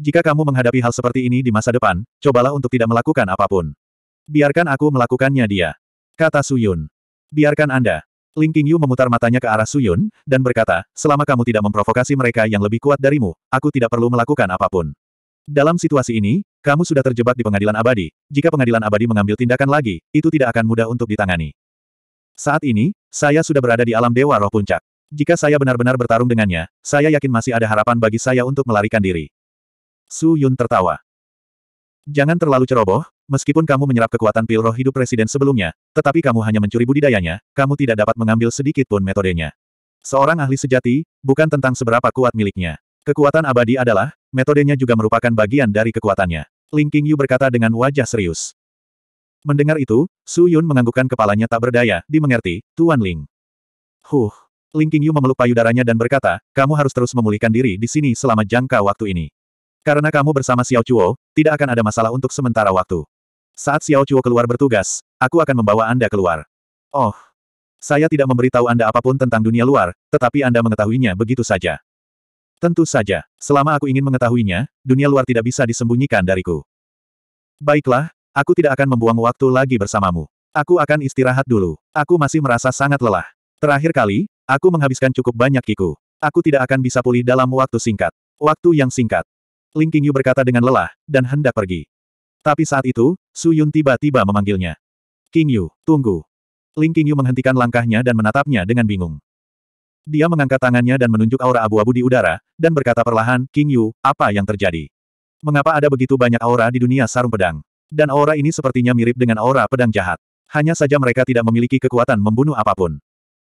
Jika kamu menghadapi hal seperti ini di masa depan, cobalah untuk tidak melakukan apapun. Biarkan aku melakukannya dia. Kata Suyun. Biarkan Anda. Ling Qingyu memutar matanya ke arah Suyun, dan berkata, selama kamu tidak memprovokasi mereka yang lebih kuat darimu, aku tidak perlu melakukan apapun. Dalam situasi ini, kamu sudah terjebak di pengadilan abadi. Jika pengadilan abadi mengambil tindakan lagi, itu tidak akan mudah untuk ditangani. Saat ini, saya sudah berada di alam dewa roh puncak. Jika saya benar-benar bertarung dengannya, saya yakin masih ada harapan bagi saya untuk melarikan diri. Su Yun tertawa. Jangan terlalu ceroboh, meskipun kamu menyerap kekuatan pil roh hidup presiden sebelumnya, tetapi kamu hanya mencuri budidayanya, kamu tidak dapat mengambil sedikit pun metodenya. Seorang ahli sejati, bukan tentang seberapa kuat miliknya. Kekuatan abadi adalah, metodenya juga merupakan bagian dari kekuatannya. Ling Qingyu berkata dengan wajah serius. Mendengar itu, Su Yun menganggukkan kepalanya tak berdaya, dimengerti, Tuan Ling. Huh. Ling Qingyu memeluk payudaranya dan berkata, kamu harus terus memulihkan diri di sini selama jangka waktu ini. Karena kamu bersama Xiao Chuo, tidak akan ada masalah untuk sementara waktu. Saat Xiao Chuo keluar bertugas, aku akan membawa Anda keluar. Oh. Saya tidak memberitahu Anda apapun tentang dunia luar, tetapi Anda mengetahuinya begitu saja. Tentu saja, selama aku ingin mengetahuinya, dunia luar tidak bisa disembunyikan dariku. Baiklah, aku tidak akan membuang waktu lagi bersamamu. Aku akan istirahat dulu. Aku masih merasa sangat lelah. Terakhir kali, aku menghabiskan cukup banyak kiku. Aku tidak akan bisa pulih dalam waktu singkat. Waktu yang singkat. Ling Qingyu berkata dengan lelah, dan hendak pergi. Tapi saat itu, Su Yun tiba-tiba memanggilnya. Qingyu, tunggu. Ling Qingyu menghentikan langkahnya dan menatapnya dengan bingung. Dia mengangkat tangannya dan menunjuk aura abu-abu di udara, dan berkata perlahan, King Yu, apa yang terjadi? Mengapa ada begitu banyak aura di dunia sarung pedang? Dan aura ini sepertinya mirip dengan aura pedang jahat. Hanya saja mereka tidak memiliki kekuatan membunuh apapun.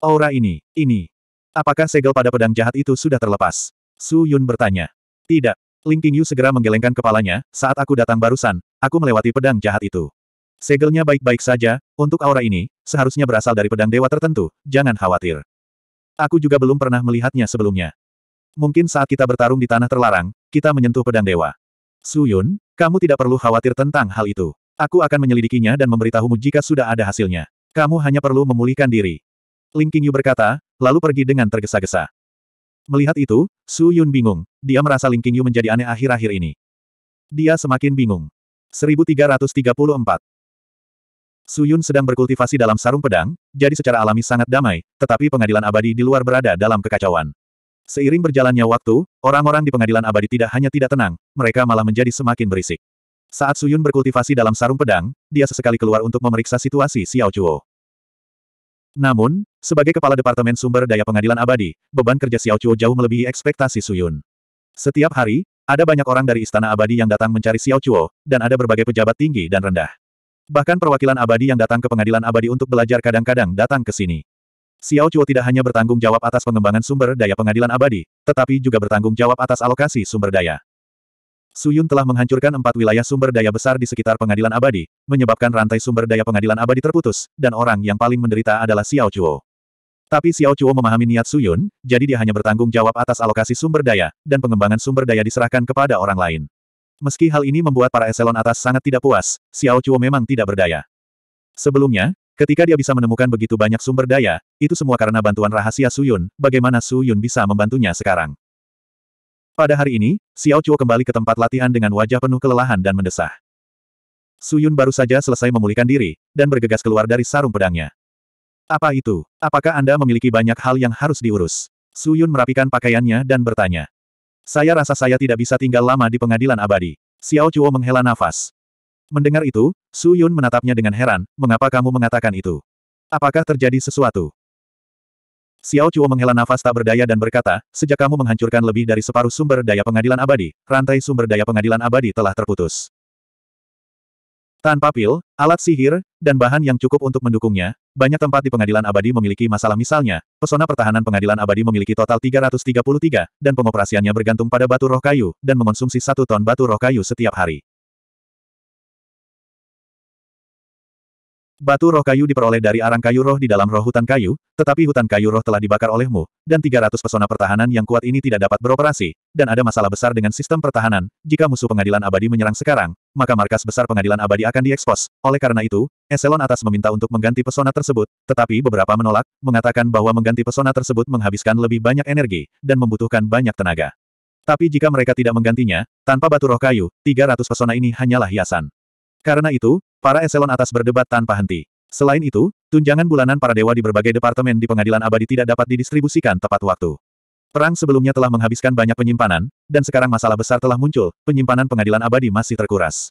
Aura ini, ini. Apakah segel pada pedang jahat itu sudah terlepas? Su Yun bertanya. Tidak. Ling Yu segera menggelengkan kepalanya, saat aku datang barusan, aku melewati pedang jahat itu. Segelnya baik-baik saja, untuk aura ini, seharusnya berasal dari pedang dewa tertentu, jangan khawatir. Aku juga belum pernah melihatnya sebelumnya. Mungkin saat kita bertarung di tanah terlarang, kita menyentuh pedang dewa. Su Yun, kamu tidak perlu khawatir tentang hal itu. Aku akan menyelidikinya dan memberitahumu jika sudah ada hasilnya. Kamu hanya perlu memulihkan diri. Ling Qingyu berkata, lalu pergi dengan tergesa-gesa. Melihat itu, Su Yun bingung. Dia merasa Ling Qingyu menjadi aneh akhir-akhir ini. Dia semakin bingung. 1334 Suyun sedang berkultivasi dalam sarung pedang, jadi secara alami sangat damai, tetapi pengadilan abadi di luar berada dalam kekacauan. Seiring berjalannya waktu, orang-orang di pengadilan abadi tidak hanya tidak tenang, mereka malah menjadi semakin berisik. Saat Suyun berkultivasi dalam sarung pedang, dia sesekali keluar untuk memeriksa situasi Xiao Chuo. Namun, sebagai kepala Departemen Sumber Daya Pengadilan Abadi, beban kerja Xiao Chuo jauh melebihi ekspektasi Suyun. Setiap hari, ada banyak orang dari Istana Abadi yang datang mencari Xiao Chuo, dan ada berbagai pejabat tinggi dan rendah. Bahkan perwakilan abadi yang datang ke pengadilan abadi untuk belajar kadang-kadang datang ke sini. Xiao Chuo tidak hanya bertanggung jawab atas pengembangan sumber daya pengadilan abadi, tetapi juga bertanggung jawab atas alokasi sumber daya. Su Yun telah menghancurkan empat wilayah sumber daya besar di sekitar pengadilan abadi, menyebabkan rantai sumber daya pengadilan abadi terputus, dan orang yang paling menderita adalah Xiao Chuo. Tapi Xiao Chuo memahami niat Su Yun, jadi dia hanya bertanggung jawab atas alokasi sumber daya, dan pengembangan sumber daya diserahkan kepada orang lain. Meski hal ini membuat para eselon atas sangat tidak puas, Xiao Chuo memang tidak berdaya. Sebelumnya, ketika dia bisa menemukan begitu banyak sumber daya, itu semua karena bantuan rahasia Su Yun. bagaimana Su Yun bisa membantunya sekarang. Pada hari ini, Xiao Chuo kembali ke tempat latihan dengan wajah penuh kelelahan dan mendesah. Su Yun baru saja selesai memulihkan diri, dan bergegas keluar dari sarung pedangnya. Apa itu? Apakah Anda memiliki banyak hal yang harus diurus? Su Yun merapikan pakaiannya dan bertanya. Saya rasa saya tidak bisa tinggal lama di pengadilan abadi. Xiao Chuo menghela nafas. Mendengar itu, Su Yun menatapnya dengan heran, mengapa kamu mengatakan itu? Apakah terjadi sesuatu? Xiao Chuo menghela nafas tak berdaya dan berkata, sejak kamu menghancurkan lebih dari separuh sumber daya pengadilan abadi, rantai sumber daya pengadilan abadi telah terputus. Tanpa pil, alat sihir, dan bahan yang cukup untuk mendukungnya, banyak tempat di pengadilan abadi memiliki masalah misalnya, pesona pertahanan pengadilan abadi memiliki total 333, dan pengoperasiannya bergantung pada batu roh kayu, dan mengonsumsi satu ton batu roh kayu setiap hari. Batu roh kayu diperoleh dari arang kayu roh di dalam roh hutan kayu, tetapi hutan kayu roh telah dibakar olehmu, dan 300 pesona pertahanan yang kuat ini tidak dapat beroperasi, dan ada masalah besar dengan sistem pertahanan, jika musuh pengadilan abadi menyerang sekarang, maka markas besar pengadilan abadi akan diekspos. Oleh karena itu, eselon atas meminta untuk mengganti pesona tersebut, tetapi beberapa menolak, mengatakan bahwa mengganti pesona tersebut menghabiskan lebih banyak energi, dan membutuhkan banyak tenaga. Tapi jika mereka tidak menggantinya, tanpa batu roh kayu, 300 pesona ini hanyalah hiasan. Karena itu, para eselon atas berdebat tanpa henti. Selain itu, tunjangan bulanan para dewa di berbagai departemen di pengadilan abadi tidak dapat didistribusikan tepat waktu. Perang sebelumnya telah menghabiskan banyak penyimpanan, dan sekarang masalah besar telah muncul, penyimpanan pengadilan abadi masih terkuras.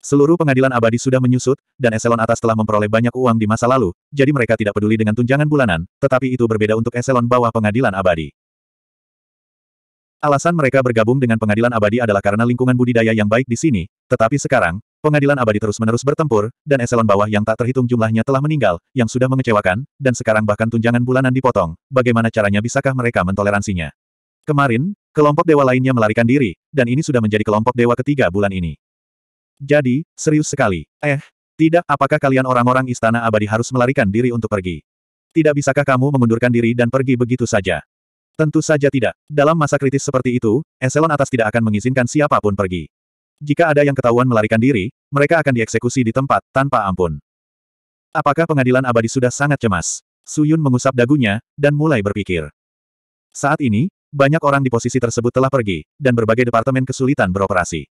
Seluruh pengadilan abadi sudah menyusut, dan eselon atas telah memperoleh banyak uang di masa lalu, jadi mereka tidak peduli dengan tunjangan bulanan, tetapi itu berbeda untuk eselon bawah pengadilan abadi. Alasan mereka bergabung dengan pengadilan abadi adalah karena lingkungan budidaya yang baik di sini, tetapi sekarang, Pengadilan abadi terus-menerus bertempur, dan eselon bawah yang tak terhitung jumlahnya telah meninggal, yang sudah mengecewakan, dan sekarang bahkan tunjangan bulanan dipotong. Bagaimana caranya bisakah mereka mentoleransinya? Kemarin, kelompok dewa lainnya melarikan diri, dan ini sudah menjadi kelompok dewa ketiga bulan ini. Jadi, serius sekali. Eh, tidak, apakah kalian orang-orang istana abadi harus melarikan diri untuk pergi? Tidak bisakah kamu mengundurkan diri dan pergi begitu saja? Tentu saja tidak. Dalam masa kritis seperti itu, eselon atas tidak akan mengizinkan siapapun pergi. Jika ada yang ketahuan melarikan diri, mereka akan dieksekusi di tempat, tanpa ampun. Apakah pengadilan abadi sudah sangat cemas? Suyun mengusap dagunya, dan mulai berpikir. Saat ini, banyak orang di posisi tersebut telah pergi, dan berbagai departemen kesulitan beroperasi.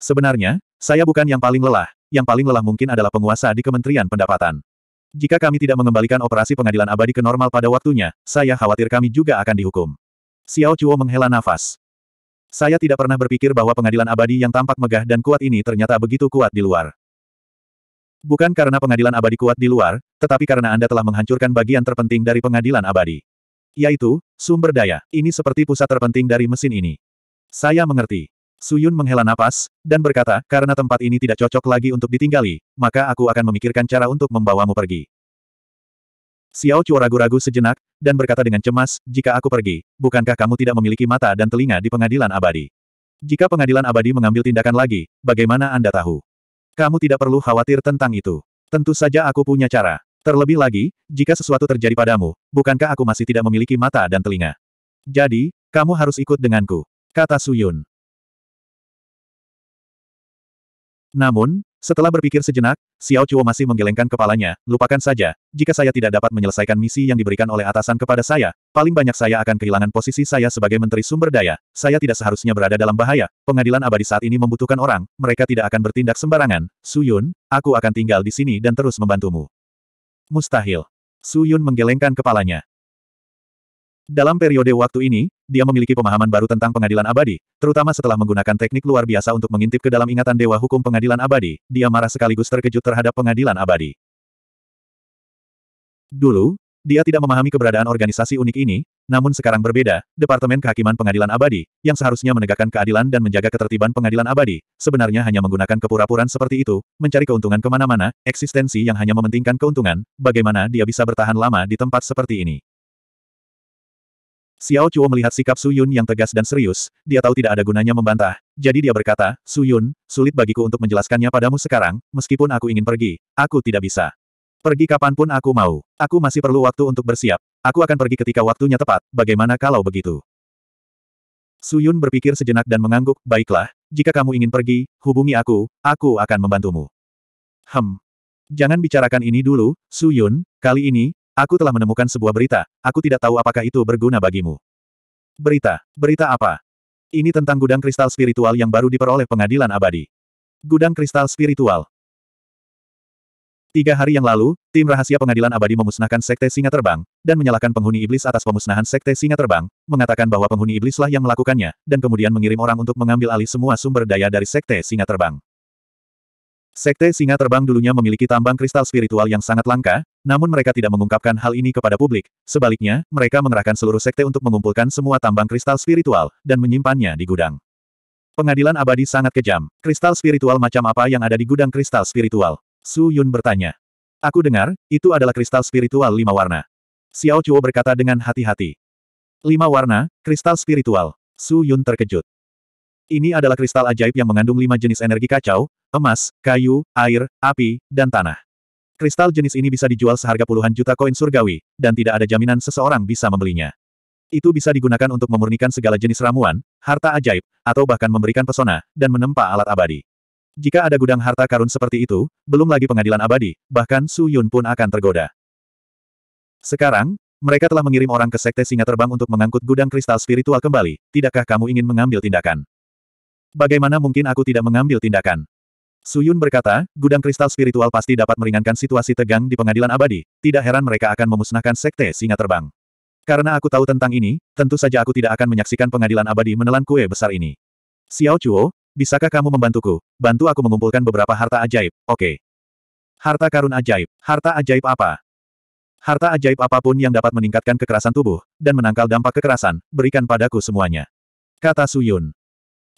Sebenarnya, saya bukan yang paling lelah, yang paling lelah mungkin adalah penguasa di Kementerian Pendapatan. Jika kami tidak mengembalikan operasi pengadilan abadi ke normal pada waktunya, saya khawatir kami juga akan dihukum. Xiao Chuo menghela nafas. Saya tidak pernah berpikir bahwa pengadilan abadi yang tampak megah dan kuat ini ternyata begitu kuat di luar. Bukan karena pengadilan abadi kuat di luar, tetapi karena Anda telah menghancurkan bagian terpenting dari pengadilan abadi. Yaitu, sumber daya. Ini seperti pusat terpenting dari mesin ini. Saya mengerti. Suyun menghela napas, dan berkata, karena tempat ini tidak cocok lagi untuk ditinggali, maka aku akan memikirkan cara untuk membawamu pergi. Xiao Chuo ragu-ragu sejenak, dan berkata dengan cemas, jika aku pergi, bukankah kamu tidak memiliki mata dan telinga di pengadilan abadi? Jika pengadilan abadi mengambil tindakan lagi, bagaimana Anda tahu? Kamu tidak perlu khawatir tentang itu. Tentu saja aku punya cara. Terlebih lagi, jika sesuatu terjadi padamu, bukankah aku masih tidak memiliki mata dan telinga? Jadi, kamu harus ikut denganku, kata Suyun. Namun, setelah berpikir sejenak, Xiao Chuo masih menggelengkan kepalanya, lupakan saja, jika saya tidak dapat menyelesaikan misi yang diberikan oleh atasan kepada saya, paling banyak saya akan kehilangan posisi saya sebagai Menteri Sumber Daya, saya tidak seharusnya berada dalam bahaya, pengadilan abadi saat ini membutuhkan orang, mereka tidak akan bertindak sembarangan, Su Yun, aku akan tinggal di sini dan terus membantumu. Mustahil. Su Yun menggelengkan kepalanya. Dalam periode waktu ini, dia memiliki pemahaman baru tentang pengadilan abadi, terutama setelah menggunakan teknik luar biasa untuk mengintip ke dalam ingatan Dewa Hukum Pengadilan Abadi, dia marah sekaligus terkejut terhadap pengadilan abadi. Dulu, dia tidak memahami keberadaan organisasi unik ini, namun sekarang berbeda, Departemen Kehakiman Pengadilan Abadi, yang seharusnya menegakkan keadilan dan menjaga ketertiban pengadilan abadi, sebenarnya hanya menggunakan kepura-puraan seperti itu, mencari keuntungan kemana-mana, eksistensi yang hanya mementingkan keuntungan, bagaimana dia bisa bertahan lama di tempat seperti ini. Xiao Chuo melihat sikap Su Yun yang tegas dan serius, dia tahu tidak ada gunanya membantah. Jadi dia berkata, Su Yun, sulit bagiku untuk menjelaskannya padamu sekarang, meskipun aku ingin pergi, aku tidak bisa. Pergi kapanpun aku mau. Aku masih perlu waktu untuk bersiap. Aku akan pergi ketika waktunya tepat, bagaimana kalau begitu? Su Yun berpikir sejenak dan mengangguk, baiklah, jika kamu ingin pergi, hubungi aku, aku akan membantumu. Hem. Jangan bicarakan ini dulu, Su Yun, kali ini, Aku telah menemukan sebuah berita, aku tidak tahu apakah itu berguna bagimu. Berita, berita apa? Ini tentang gudang kristal spiritual yang baru diperoleh pengadilan abadi. Gudang kristal spiritual. Tiga hari yang lalu, tim rahasia pengadilan abadi memusnahkan sekte singa terbang, dan menyalahkan penghuni iblis atas pemusnahan sekte singa terbang, mengatakan bahwa penghuni iblislah yang melakukannya, dan kemudian mengirim orang untuk mengambil alih semua sumber daya dari sekte singa terbang. Sekte Singa Terbang dulunya memiliki tambang kristal spiritual yang sangat langka, namun mereka tidak mengungkapkan hal ini kepada publik. Sebaliknya, mereka mengerahkan seluruh sekte untuk mengumpulkan semua tambang kristal spiritual, dan menyimpannya di gudang. Pengadilan abadi sangat kejam. Kristal spiritual macam apa yang ada di gudang kristal spiritual? Su Yun bertanya. Aku dengar, itu adalah kristal spiritual lima warna. Xiao Chuo berkata dengan hati-hati. Lima warna, kristal spiritual. Su Yun terkejut. Ini adalah kristal ajaib yang mengandung lima jenis energi kacau, emas, kayu, air, api, dan tanah. Kristal jenis ini bisa dijual seharga puluhan juta koin surgawi, dan tidak ada jaminan seseorang bisa membelinya. Itu bisa digunakan untuk memurnikan segala jenis ramuan, harta ajaib, atau bahkan memberikan pesona, dan menempa alat abadi. Jika ada gudang harta karun seperti itu, belum lagi pengadilan abadi, bahkan Su Yun pun akan tergoda. Sekarang, mereka telah mengirim orang ke Sekte Singa Terbang untuk mengangkut gudang kristal spiritual kembali, tidakkah kamu ingin mengambil tindakan? Bagaimana mungkin aku tidak mengambil tindakan? Suyun berkata, gudang kristal spiritual pasti dapat meringankan situasi tegang di pengadilan abadi, tidak heran mereka akan memusnahkan sekte singa terbang. Karena aku tahu tentang ini, tentu saja aku tidak akan menyaksikan pengadilan abadi menelan kue besar ini. Xiao Chuo, bisakah kamu membantuku? Bantu aku mengumpulkan beberapa harta ajaib, oke. Okay. Harta karun ajaib, harta ajaib apa? Harta ajaib apapun yang dapat meningkatkan kekerasan tubuh, dan menangkal dampak kekerasan, berikan padaku semuanya. Kata Suyun.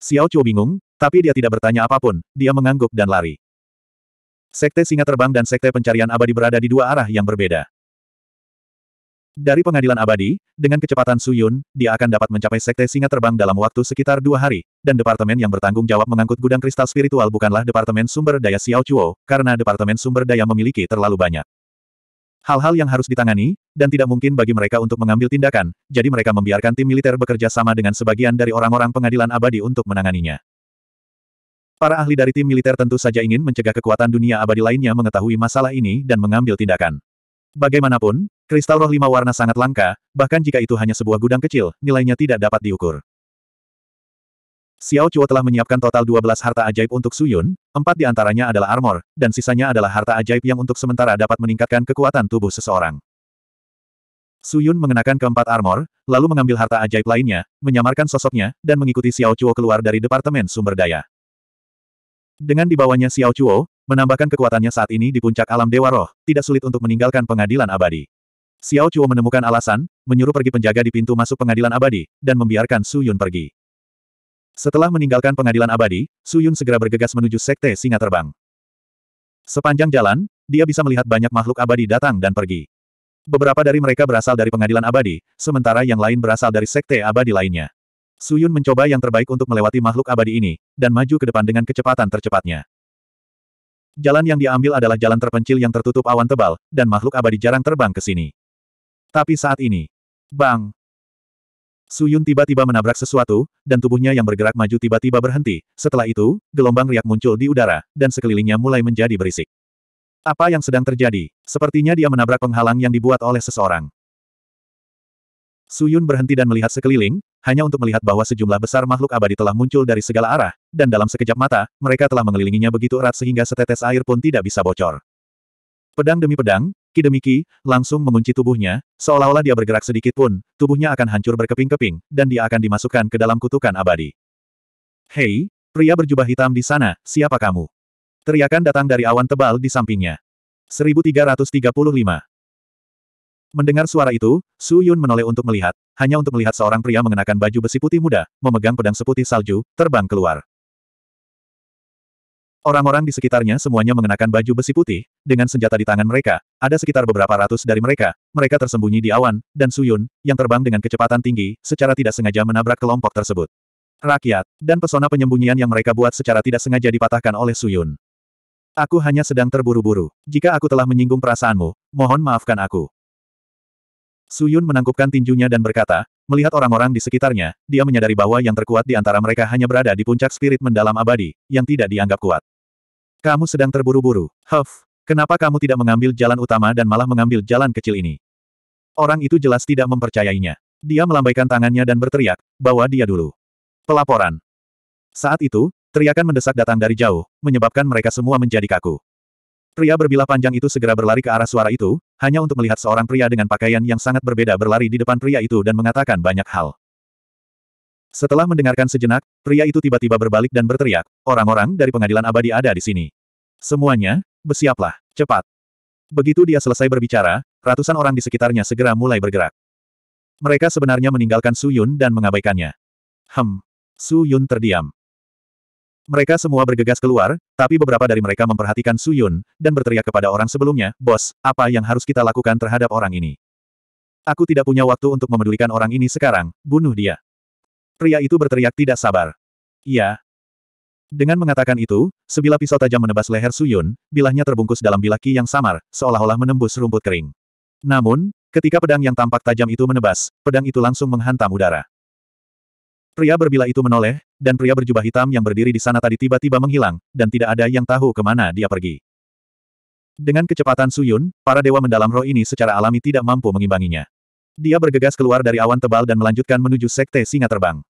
Xiao Chuo bingung, tapi dia tidak bertanya apapun, dia mengangguk dan lari. Sekte Singa Terbang dan Sekte Pencarian Abadi berada di dua arah yang berbeda. Dari pengadilan abadi, dengan kecepatan Suyun, dia akan dapat mencapai Sekte Singa Terbang dalam waktu sekitar dua hari, dan departemen yang bertanggung jawab mengangkut gudang kristal spiritual bukanlah Departemen Sumber Daya Xiao Chuo, karena Departemen Sumber Daya memiliki terlalu banyak. Hal-hal yang harus ditangani, dan tidak mungkin bagi mereka untuk mengambil tindakan, jadi mereka membiarkan tim militer bekerja sama dengan sebagian dari orang-orang pengadilan abadi untuk menanganinya. Para ahli dari tim militer tentu saja ingin mencegah kekuatan dunia abadi lainnya mengetahui masalah ini dan mengambil tindakan. Bagaimanapun, kristal roh lima warna sangat langka, bahkan jika itu hanya sebuah gudang kecil, nilainya tidak dapat diukur. Xiao Chuo telah menyiapkan total 12 harta ajaib untuk Suyun, empat di antaranya adalah armor, dan sisanya adalah harta ajaib yang untuk sementara dapat meningkatkan kekuatan tubuh seseorang. Suyun mengenakan keempat armor, lalu mengambil harta ajaib lainnya, menyamarkan sosoknya, dan mengikuti Xiao Chuo keluar dari Departemen Sumber Daya. Dengan dibawanya Xiao Chuo, menambahkan kekuatannya saat ini di puncak alam Dewa Roh, tidak sulit untuk meninggalkan pengadilan abadi. Xiao Chuo menemukan alasan, menyuruh pergi penjaga di pintu masuk pengadilan abadi, dan membiarkan Su Yun pergi. Setelah meninggalkan pengadilan abadi, Su Yun segera bergegas menuju Sekte Singa Terbang. Sepanjang jalan, dia bisa melihat banyak makhluk abadi datang dan pergi. Beberapa dari mereka berasal dari pengadilan abadi, sementara yang lain berasal dari sekte abadi lainnya. Suyun mencoba yang terbaik untuk melewati makhluk abadi ini, dan maju ke depan dengan kecepatan tercepatnya. Jalan yang diambil adalah jalan terpencil yang tertutup awan tebal, dan makhluk abadi jarang terbang ke sini. Tapi saat ini, bang! Suyun tiba-tiba menabrak sesuatu, dan tubuhnya yang bergerak maju tiba-tiba berhenti. Setelah itu, gelombang riak muncul di udara, dan sekelilingnya mulai menjadi berisik. Apa yang sedang terjadi? Sepertinya dia menabrak penghalang yang dibuat oleh seseorang. Suyun berhenti dan melihat sekeliling, hanya untuk melihat bahwa sejumlah besar makhluk abadi telah muncul dari segala arah, dan dalam sekejap mata, mereka telah mengelilinginya begitu erat sehingga setetes air pun tidak bisa bocor. Pedang demi pedang, ki demi ki, langsung mengunci tubuhnya, seolah-olah dia bergerak sedikit pun, tubuhnya akan hancur berkeping-keping, dan dia akan dimasukkan ke dalam kutukan abadi. Hei, pria berjubah hitam di sana, siapa kamu? Teriakan datang dari awan tebal di sampingnya. 1335 Mendengar suara itu, Su Yun menoleh untuk melihat, hanya untuk melihat seorang pria mengenakan baju besi putih muda, memegang pedang seputih salju, terbang keluar. Orang-orang di sekitarnya semuanya mengenakan baju besi putih, dengan senjata di tangan mereka, ada sekitar beberapa ratus dari mereka, mereka tersembunyi di awan, dan Suyun, yang terbang dengan kecepatan tinggi, secara tidak sengaja menabrak kelompok tersebut. Rakyat, dan pesona penyembunyian yang mereka buat secara tidak sengaja dipatahkan oleh Suyun. Aku hanya sedang terburu-buru. Jika aku telah menyinggung perasaanmu, mohon maafkan aku. Suyun menangkupkan tinjunya dan berkata, melihat orang-orang di sekitarnya, dia menyadari bahwa yang terkuat di antara mereka hanya berada di puncak spirit mendalam abadi, yang tidak dianggap kuat. Kamu sedang terburu-buru. Huff, kenapa kamu tidak mengambil jalan utama dan malah mengambil jalan kecil ini? Orang itu jelas tidak mempercayainya. Dia melambaikan tangannya dan berteriak, bawa dia dulu. Pelaporan. Saat itu, teriakan mendesak datang dari jauh, menyebabkan mereka semua menjadi kaku. Pria berbilah panjang itu segera berlari ke arah suara itu, hanya untuk melihat seorang pria dengan pakaian yang sangat berbeda berlari di depan pria itu dan mengatakan banyak hal. Setelah mendengarkan sejenak, pria itu tiba-tiba berbalik dan berteriak, orang-orang dari pengadilan abadi ada di sini. Semuanya, bersiaplah, cepat. Begitu dia selesai berbicara, ratusan orang di sekitarnya segera mulai bergerak. Mereka sebenarnya meninggalkan Su Yun dan mengabaikannya. Hem. Su Yun terdiam. Mereka semua bergegas keluar, tapi beberapa dari mereka memperhatikan Su Yun, dan berteriak kepada orang sebelumnya, Bos, apa yang harus kita lakukan terhadap orang ini? Aku tidak punya waktu untuk memedulikan orang ini sekarang, bunuh dia. Pria itu berteriak tidak sabar. Iya. Dengan mengatakan itu, sebilah pisau tajam menebas leher Su Yun, bilahnya terbungkus dalam bilah ki yang samar, seolah-olah menembus rumput kering. Namun, ketika pedang yang tampak tajam itu menebas, pedang itu langsung menghantam udara. Pria berbila itu menoleh, dan pria berjubah hitam yang berdiri di sana tadi tiba-tiba menghilang, dan tidak ada yang tahu kemana dia pergi. Dengan kecepatan Suyun, para dewa mendalam roh ini secara alami tidak mampu mengimbanginya. Dia bergegas keluar dari awan tebal dan melanjutkan menuju Sekte Singa Terbang.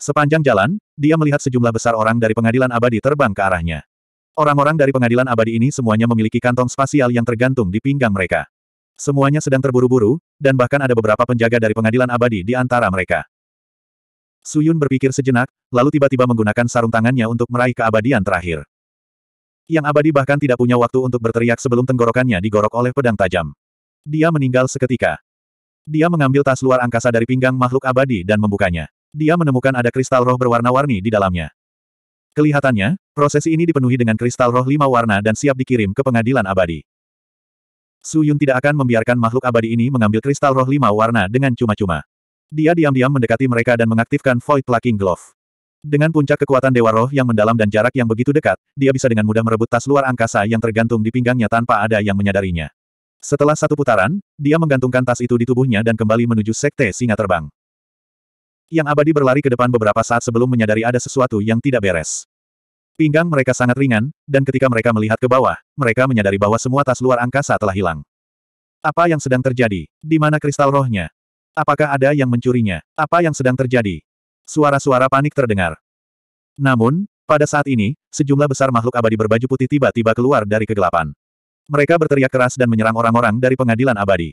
Sepanjang jalan, dia melihat sejumlah besar orang dari pengadilan abadi terbang ke arahnya. Orang-orang dari pengadilan abadi ini semuanya memiliki kantong spasial yang tergantung di pinggang mereka. Semuanya sedang terburu-buru, dan bahkan ada beberapa penjaga dari pengadilan abadi di antara mereka. Suyun berpikir sejenak, lalu tiba-tiba menggunakan sarung tangannya untuk meraih keabadian terakhir. Yang abadi bahkan tidak punya waktu untuk berteriak sebelum tenggorokannya digorok oleh pedang tajam. Dia meninggal seketika. Dia mengambil tas luar angkasa dari pinggang makhluk abadi dan membukanya. Dia menemukan ada kristal roh berwarna-warni di dalamnya. Kelihatannya, prosesi ini dipenuhi dengan kristal roh lima warna dan siap dikirim ke pengadilan abadi. Su Yun tidak akan membiarkan makhluk abadi ini mengambil kristal roh lima warna dengan cuma-cuma. Dia diam-diam mendekati mereka dan mengaktifkan Void Plucking Glove. Dengan puncak kekuatan Dewa Roh yang mendalam dan jarak yang begitu dekat, dia bisa dengan mudah merebut tas luar angkasa yang tergantung di pinggangnya tanpa ada yang menyadarinya. Setelah satu putaran, dia menggantungkan tas itu di tubuhnya dan kembali menuju Sekte Singa Terbang. Yang abadi berlari ke depan beberapa saat sebelum menyadari ada sesuatu yang tidak beres. Pinggang mereka sangat ringan, dan ketika mereka melihat ke bawah, mereka menyadari bahwa semua tas luar angkasa telah hilang. Apa yang sedang terjadi? Di mana kristal rohnya? Apakah ada yang mencurinya? Apa yang sedang terjadi? Suara-suara panik terdengar. Namun, pada saat ini, sejumlah besar makhluk abadi berbaju putih tiba-tiba keluar dari kegelapan. Mereka berteriak keras dan menyerang orang-orang dari pengadilan abadi.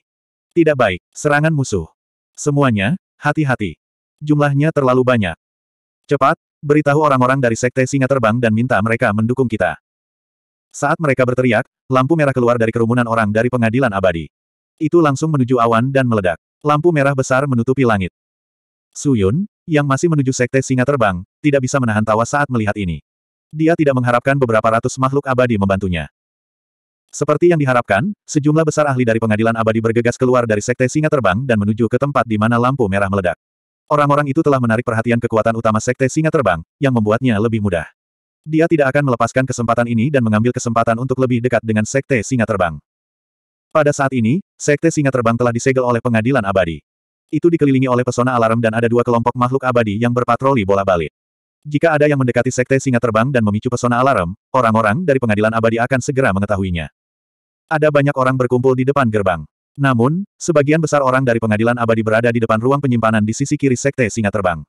Tidak baik, serangan musuh. Semuanya, hati-hati. Jumlahnya terlalu banyak. Cepat, beritahu orang-orang dari Sekte Singa Terbang dan minta mereka mendukung kita. Saat mereka berteriak, lampu merah keluar dari kerumunan orang dari pengadilan abadi. Itu langsung menuju awan dan meledak. Lampu merah besar menutupi langit. Suyun, yang masih menuju sekte singa terbang, tidak bisa menahan tawa saat melihat ini. Dia tidak mengharapkan beberapa ratus makhluk abadi membantunya. Seperti yang diharapkan, sejumlah besar ahli dari pengadilan abadi bergegas keluar dari sekte singa terbang dan menuju ke tempat di mana lampu merah meledak. Orang-orang itu telah menarik perhatian kekuatan utama sekte singa terbang, yang membuatnya lebih mudah. Dia tidak akan melepaskan kesempatan ini dan mengambil kesempatan untuk lebih dekat dengan sekte singa terbang. Pada saat ini, Sekte Singa Terbang telah disegel oleh pengadilan abadi. Itu dikelilingi oleh pesona alarm dan ada dua kelompok makhluk abadi yang berpatroli bola balik. Jika ada yang mendekati Sekte Singa Terbang dan memicu pesona alarm, orang-orang dari pengadilan abadi akan segera mengetahuinya. Ada banyak orang berkumpul di depan gerbang. Namun, sebagian besar orang dari pengadilan abadi berada di depan ruang penyimpanan di sisi kiri Sekte Singa Terbang.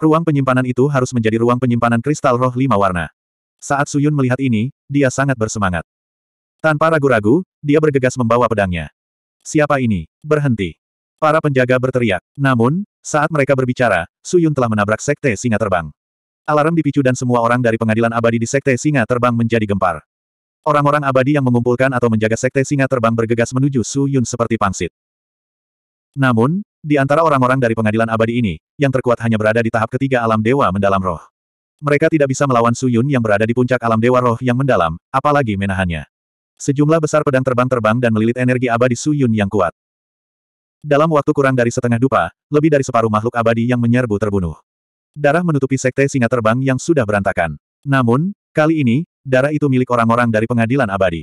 Ruang penyimpanan itu harus menjadi ruang penyimpanan kristal roh lima warna. Saat Suyun melihat ini, dia sangat bersemangat. Tanpa ragu-ragu, dia bergegas membawa pedangnya. Siapa ini? Berhenti. Para penjaga berteriak. Namun, saat mereka berbicara, Suyun telah menabrak sekte singa terbang. Alarm dipicu dan semua orang dari pengadilan abadi di sekte singa terbang menjadi gempar. Orang-orang abadi yang mengumpulkan atau menjaga sekte singa terbang bergegas menuju Suyun seperti pangsit. Namun, di antara orang-orang dari pengadilan abadi ini, yang terkuat hanya berada di tahap ketiga alam dewa mendalam roh. Mereka tidak bisa melawan Suyun yang berada di puncak alam dewa roh yang mendalam, apalagi menahannya. Sejumlah besar pedang terbang-terbang dan melilit energi abadi Su Yun yang kuat. Dalam waktu kurang dari setengah dupa, lebih dari separuh makhluk abadi yang menyerbu terbunuh. Darah menutupi sekte singa terbang yang sudah berantakan. Namun, kali ini, darah itu milik orang-orang dari pengadilan abadi.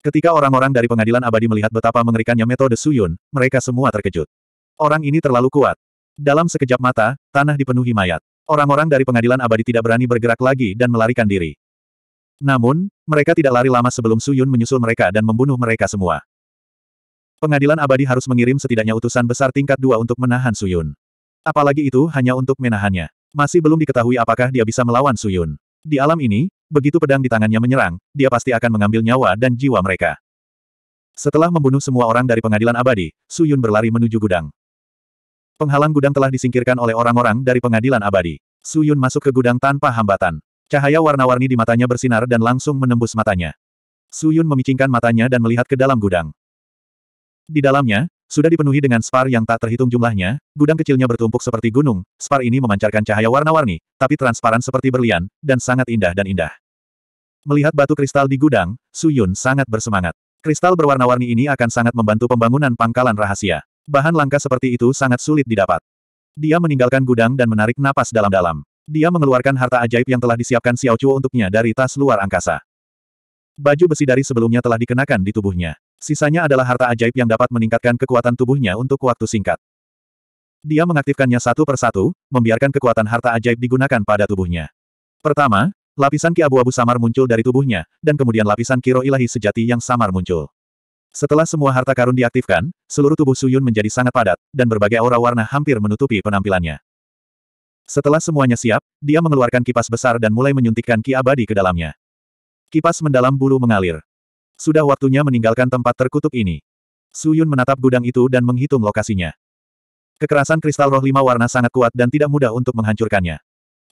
Ketika orang-orang dari pengadilan abadi melihat betapa mengerikannya metode Suyun, mereka semua terkejut. Orang ini terlalu kuat. Dalam sekejap mata, tanah dipenuhi mayat. Orang-orang dari pengadilan abadi tidak berani bergerak lagi dan melarikan diri. Namun, mereka tidak lari lama sebelum Su Yun menyusul mereka dan membunuh mereka semua. Pengadilan abadi harus mengirim setidaknya utusan besar tingkat dua untuk menahan Su Yun. Apalagi itu hanya untuk menahannya. Masih belum diketahui apakah dia bisa melawan Su Yun. Di alam ini, begitu pedang di tangannya menyerang, dia pasti akan mengambil nyawa dan jiwa mereka. Setelah membunuh semua orang dari pengadilan abadi, Su Yun berlari menuju gudang. Penghalang gudang telah disingkirkan oleh orang-orang dari pengadilan abadi. Su Yun masuk ke gudang tanpa hambatan. Cahaya warna-warni di matanya bersinar dan langsung menembus matanya. Su Yun memicingkan matanya dan melihat ke dalam gudang. Di dalamnya, sudah dipenuhi dengan spar yang tak terhitung jumlahnya, gudang kecilnya bertumpuk seperti gunung, spar ini memancarkan cahaya warna-warni, tapi transparan seperti berlian, dan sangat indah dan indah. Melihat batu kristal di gudang, Su Yun sangat bersemangat. Kristal berwarna-warni ini akan sangat membantu pembangunan pangkalan rahasia. Bahan langka seperti itu sangat sulit didapat. Dia meninggalkan gudang dan menarik napas dalam-dalam. Dia mengeluarkan harta ajaib yang telah disiapkan Xiao Chuo untuknya dari tas luar angkasa. Baju besi dari sebelumnya telah dikenakan di tubuhnya. Sisanya adalah harta ajaib yang dapat meningkatkan kekuatan tubuhnya untuk waktu singkat. Dia mengaktifkannya satu persatu, membiarkan kekuatan harta ajaib digunakan pada tubuhnya. Pertama, lapisan ki abu-abu samar muncul dari tubuhnya, dan kemudian lapisan kiro ilahi sejati yang samar muncul. Setelah semua harta karun diaktifkan, seluruh tubuh Suyun menjadi sangat padat, dan berbagai aura warna hampir menutupi penampilannya. Setelah semuanya siap, dia mengeluarkan kipas besar dan mulai menyuntikkan ki abadi ke dalamnya. Kipas mendalam bulu mengalir. Sudah waktunya meninggalkan tempat terkutuk ini. Su Yun menatap gudang itu dan menghitung lokasinya. Kekerasan kristal roh lima warna sangat kuat dan tidak mudah untuk menghancurkannya.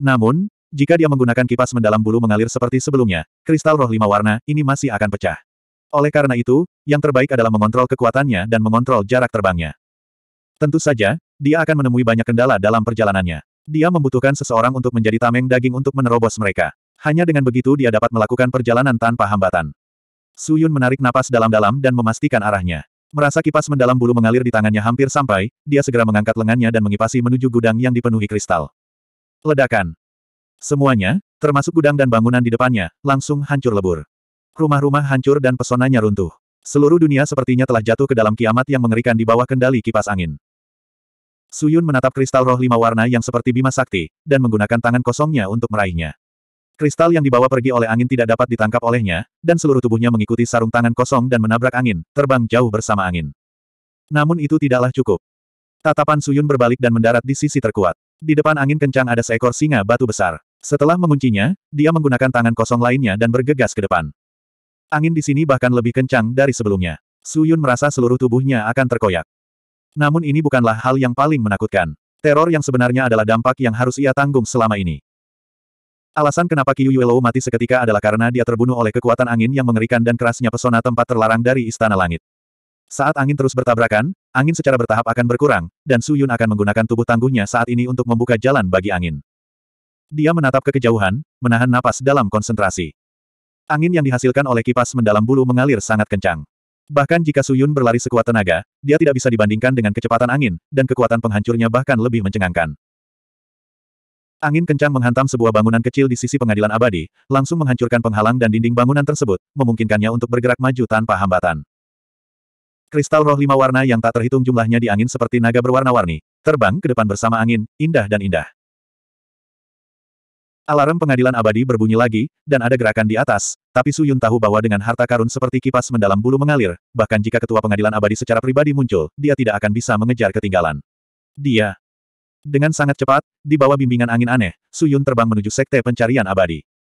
Namun, jika dia menggunakan kipas mendalam bulu mengalir seperti sebelumnya, kristal roh lima warna ini masih akan pecah. Oleh karena itu, yang terbaik adalah mengontrol kekuatannya dan mengontrol jarak terbangnya. Tentu saja, dia akan menemui banyak kendala dalam perjalanannya. Dia membutuhkan seseorang untuk menjadi tameng daging untuk menerobos mereka. Hanya dengan begitu dia dapat melakukan perjalanan tanpa hambatan. Suyun menarik napas dalam-dalam dan memastikan arahnya. Merasa kipas mendalam bulu mengalir di tangannya hampir sampai, dia segera mengangkat lengannya dan mengipasi menuju gudang yang dipenuhi kristal. Ledakan. Semuanya, termasuk gudang dan bangunan di depannya, langsung hancur lebur. Rumah-rumah hancur dan pesonanya runtuh. Seluruh dunia sepertinya telah jatuh ke dalam kiamat yang mengerikan di bawah kendali kipas angin. Suyun menatap kristal roh lima warna yang seperti bima sakti, dan menggunakan tangan kosongnya untuk meraihnya. Kristal yang dibawa pergi oleh angin tidak dapat ditangkap olehnya, dan seluruh tubuhnya mengikuti sarung tangan kosong dan menabrak angin, terbang jauh bersama angin. Namun itu tidaklah cukup. Tatapan Suyun berbalik dan mendarat di sisi terkuat. Di depan angin kencang ada seekor singa batu besar. Setelah menguncinya, dia menggunakan tangan kosong lainnya dan bergegas ke depan. Angin di sini bahkan lebih kencang dari sebelumnya. Suyun merasa seluruh tubuhnya akan terkoyak. Namun ini bukanlah hal yang paling menakutkan. Teror yang sebenarnya adalah dampak yang harus ia tanggung selama ini. Alasan kenapa Qiu Yuelou mati seketika adalah karena dia terbunuh oleh kekuatan angin yang mengerikan dan kerasnya pesona tempat terlarang dari Istana Langit. Saat angin terus bertabrakan, angin secara bertahap akan berkurang, dan Su Yun akan menggunakan tubuh tangguhnya saat ini untuk membuka jalan bagi angin. Dia menatap ke kejauhan, menahan napas dalam konsentrasi. Angin yang dihasilkan oleh kipas mendalam bulu mengalir sangat kencang. Bahkan jika Suyun berlari sekuat tenaga, dia tidak bisa dibandingkan dengan kecepatan angin, dan kekuatan penghancurnya bahkan lebih mencengangkan. Angin kencang menghantam sebuah bangunan kecil di sisi pengadilan abadi, langsung menghancurkan penghalang dan dinding bangunan tersebut, memungkinkannya untuk bergerak maju tanpa hambatan. Kristal roh lima warna yang tak terhitung jumlahnya di angin seperti naga berwarna-warni, terbang ke depan bersama angin, indah dan indah. Alarm pengadilan abadi berbunyi lagi, dan ada gerakan di atas, tapi Su Yun tahu bahwa dengan harta karun seperti kipas mendalam bulu mengalir, bahkan jika ketua pengadilan abadi secara pribadi muncul, dia tidak akan bisa mengejar ketinggalan. Dia. Dengan sangat cepat, di bawah bimbingan angin aneh, Su Yun terbang menuju sekte pencarian abadi.